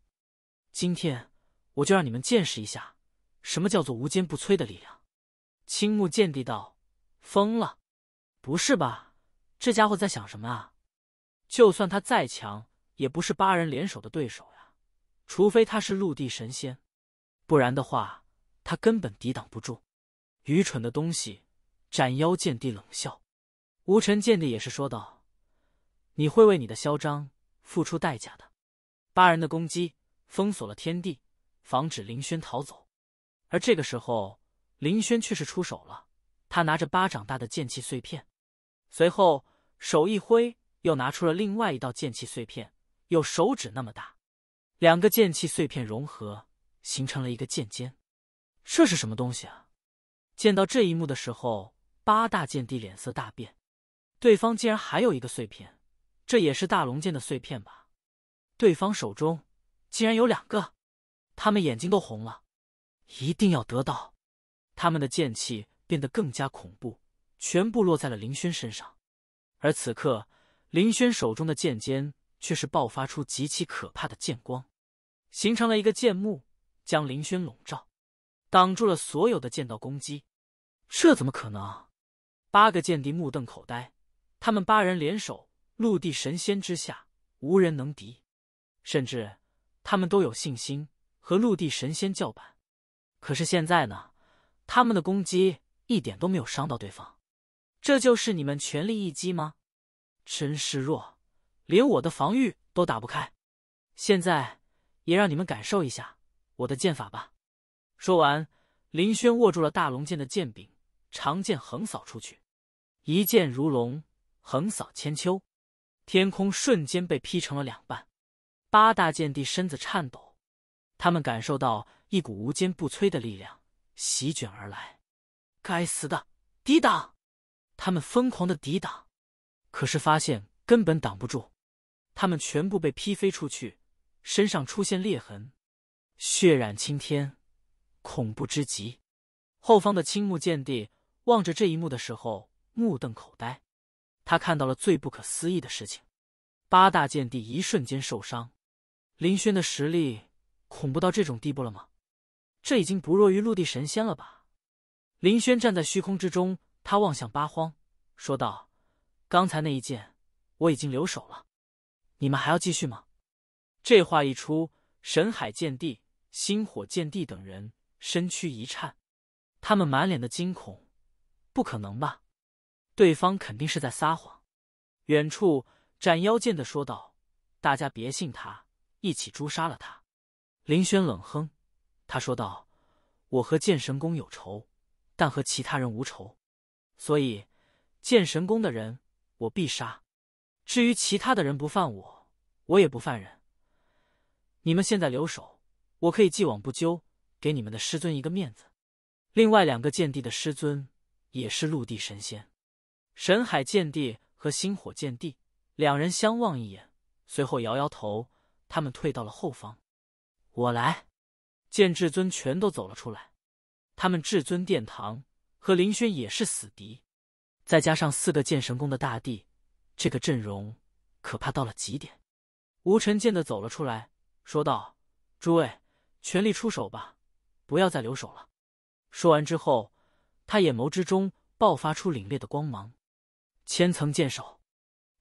今天我就让你们见识一下，什么叫做无坚不摧的力量。青木剑帝道：“疯了。”不是吧？这家伙在想什么啊？就算他再强，也不是八人联手的对手呀。除非他是陆地神仙，不然的话，他根本抵挡不住。愚蠢的东西！斩妖剑帝冷笑。无尘剑帝也是说道：“你会为你的嚣张付出代价的。”八人的攻击封锁了天地，防止林轩逃走。而这个时候，林轩却是出手了。他拿着巴掌大的剑气碎片。随后，手一挥，又拿出了另外一道剑气碎片，有手指那么大。两个剑气碎片融合，形成了一个剑尖。这是什么东西啊？见到这一幕的时候，八大剑帝脸色大变。对方竟然还有一个碎片，这也是大龙剑的碎片吧？对方手中竟然有两个，他们眼睛都红了。一定要得到！他们的剑气变得更加恐怖。全部落在了林轩身上，而此刻，林轩手中的剑尖却是爆发出极其可怕的剑光，形成了一个剑幕，将林轩笼罩，挡住了所有的剑道攻击。这怎么可能？八个剑帝目瞪口呆。他们八人联手，陆地神仙之下无人能敌，甚至他们都有信心和陆地神仙叫板。可是现在呢？他们的攻击一点都没有伤到对方。这就是你们全力一击吗？真是弱，连我的防御都打不开。现在也让你们感受一下我的剑法吧。说完，林轩握住了大龙剑的剑柄，长剑横扫出去，一剑如龙，横扫千秋，天空瞬间被劈成了两半。八大剑帝身子颤抖，他们感受到一股无坚不摧的力量席卷而来。该死的，抵挡！他们疯狂的抵挡，可是发现根本挡不住，他们全部被劈飞出去，身上出现裂痕，血染青天，恐怖之极。后方的青木剑帝望着这一幕的时候，目瞪口呆，他看到了最不可思议的事情：八大剑帝一瞬间受伤，林轩的实力恐怖到这种地步了吗？这已经不弱于陆地神仙了吧？林轩站在虚空之中。他望向八荒，说道：“刚才那一剑我已经留手了，你们还要继续吗？”这话一出，神海剑帝、星火剑帝等人身躯一颤，他们满脸的惊恐：“不可能吧？对方肯定是在撒谎。”远处斩妖剑的说道：“大家别信他，一起诛杀了他。”林轩冷哼，他说道：“我和剑神宫有仇，但和其他人无仇。”所以，剑神宫的人我必杀。至于其他的人不犯我，我也不犯人。你们现在留守，我可以既往不咎，给你们的师尊一个面子。另外两个剑帝的师尊也是陆地神仙，神海剑帝和星火剑帝两人相望一眼，随后摇摇头，他们退到了后方。我来，剑至尊全都走了出来，他们至尊殿堂。和林轩也是死敌，再加上四个剑神宫的大帝，这个阵容可怕到了极点。吴尘见的走了出来，说道：“诸位，全力出手吧，不要再留手了。”说完之后，他眼眸之中爆发出凛冽的光芒。千层剑手，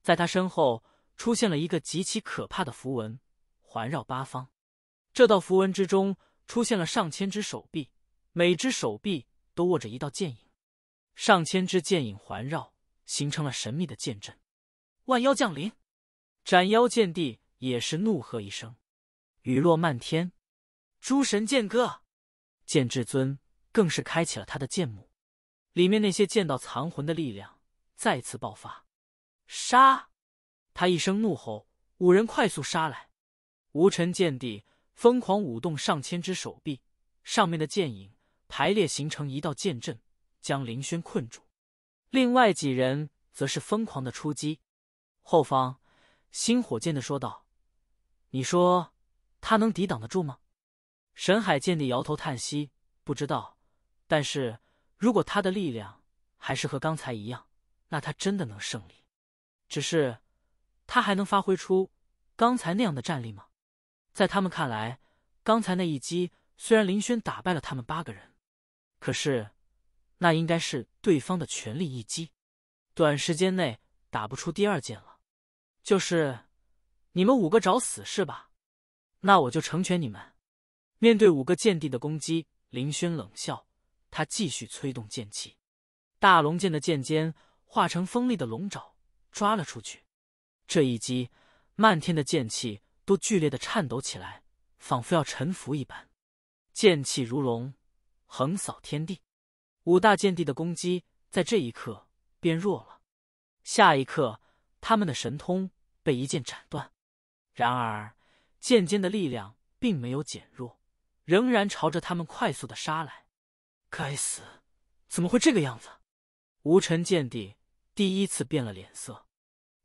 在他身后出现了一个极其可怕的符文，环绕八方。这道符文之中出现了上千只手臂，每只手臂。都握着一道剑影，上千只剑影环绕，形成了神秘的剑阵。万妖降临，斩妖剑帝也是怒喝一声，雨落漫天。诸神剑歌，剑至尊更是开启了他的剑目，里面那些剑道残魂的力量再次爆发。杀！他一声怒吼，五人快速杀来。无尘剑帝疯狂舞动上千只手臂，上面的剑影。排列形成一道剑阵，将林轩困住。另外几人则是疯狂的出击。后方，星火剑的说道：“你说他能抵挡得住吗？”沈海剑帝摇头叹息：“不知道。但是如果他的力量还是和刚才一样，那他真的能胜利。只是，他还能发挥出刚才那样的战力吗？”在他们看来，刚才那一击虽然林轩打败了他们八个人。可是，那应该是对方的全力一击，短时间内打不出第二剑了。就是，你们五个找死是吧？那我就成全你们。面对五个剑帝的攻击，林轩冷笑，他继续催动剑气，大龙剑的剑尖化成锋利的龙爪抓了出去。这一击，漫天的剑气都剧烈的颤抖起来，仿佛要臣服一般。剑气如龙。横扫天地，五大剑帝的攻击在这一刻变弱了。下一刻，他们的神通被一剑斩断。然而，剑尖的力量并没有减弱，仍然朝着他们快速的杀来。该死，怎么会这个样子？无尘剑帝第一次变了脸色。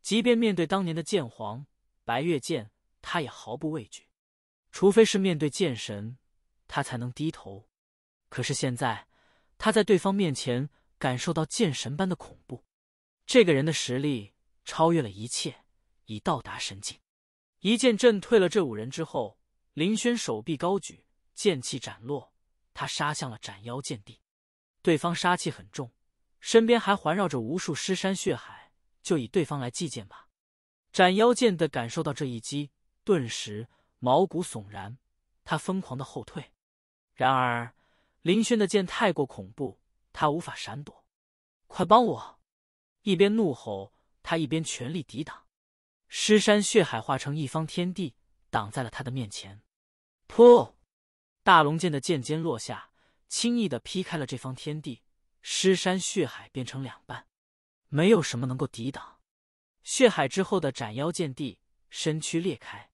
即便面对当年的剑皇白月剑，他也毫不畏惧，除非是面对剑神，他才能低头。可是现在，他在对方面前感受到剑神般的恐怖，这个人的实力超越了一切，已到达神境。一剑震退了这五人之后，林轩手臂高举，剑气斩落，他杀向了斩妖剑帝。对方杀气很重，身边还环绕着无数尸山血海。就以对方来祭剑吧。斩妖剑的感受到这一击，顿时毛骨悚然，他疯狂的后退。然而。林轩的剑太过恐怖，他无法闪躲，快帮我！一边怒吼，他一边全力抵挡，尸山血海化成一方天地，挡在了他的面前。噗！大龙剑的剑尖落下，轻易的劈开了这方天地，尸山血海变成两半，没有什么能够抵挡。血海之后的斩妖剑帝身躯裂开。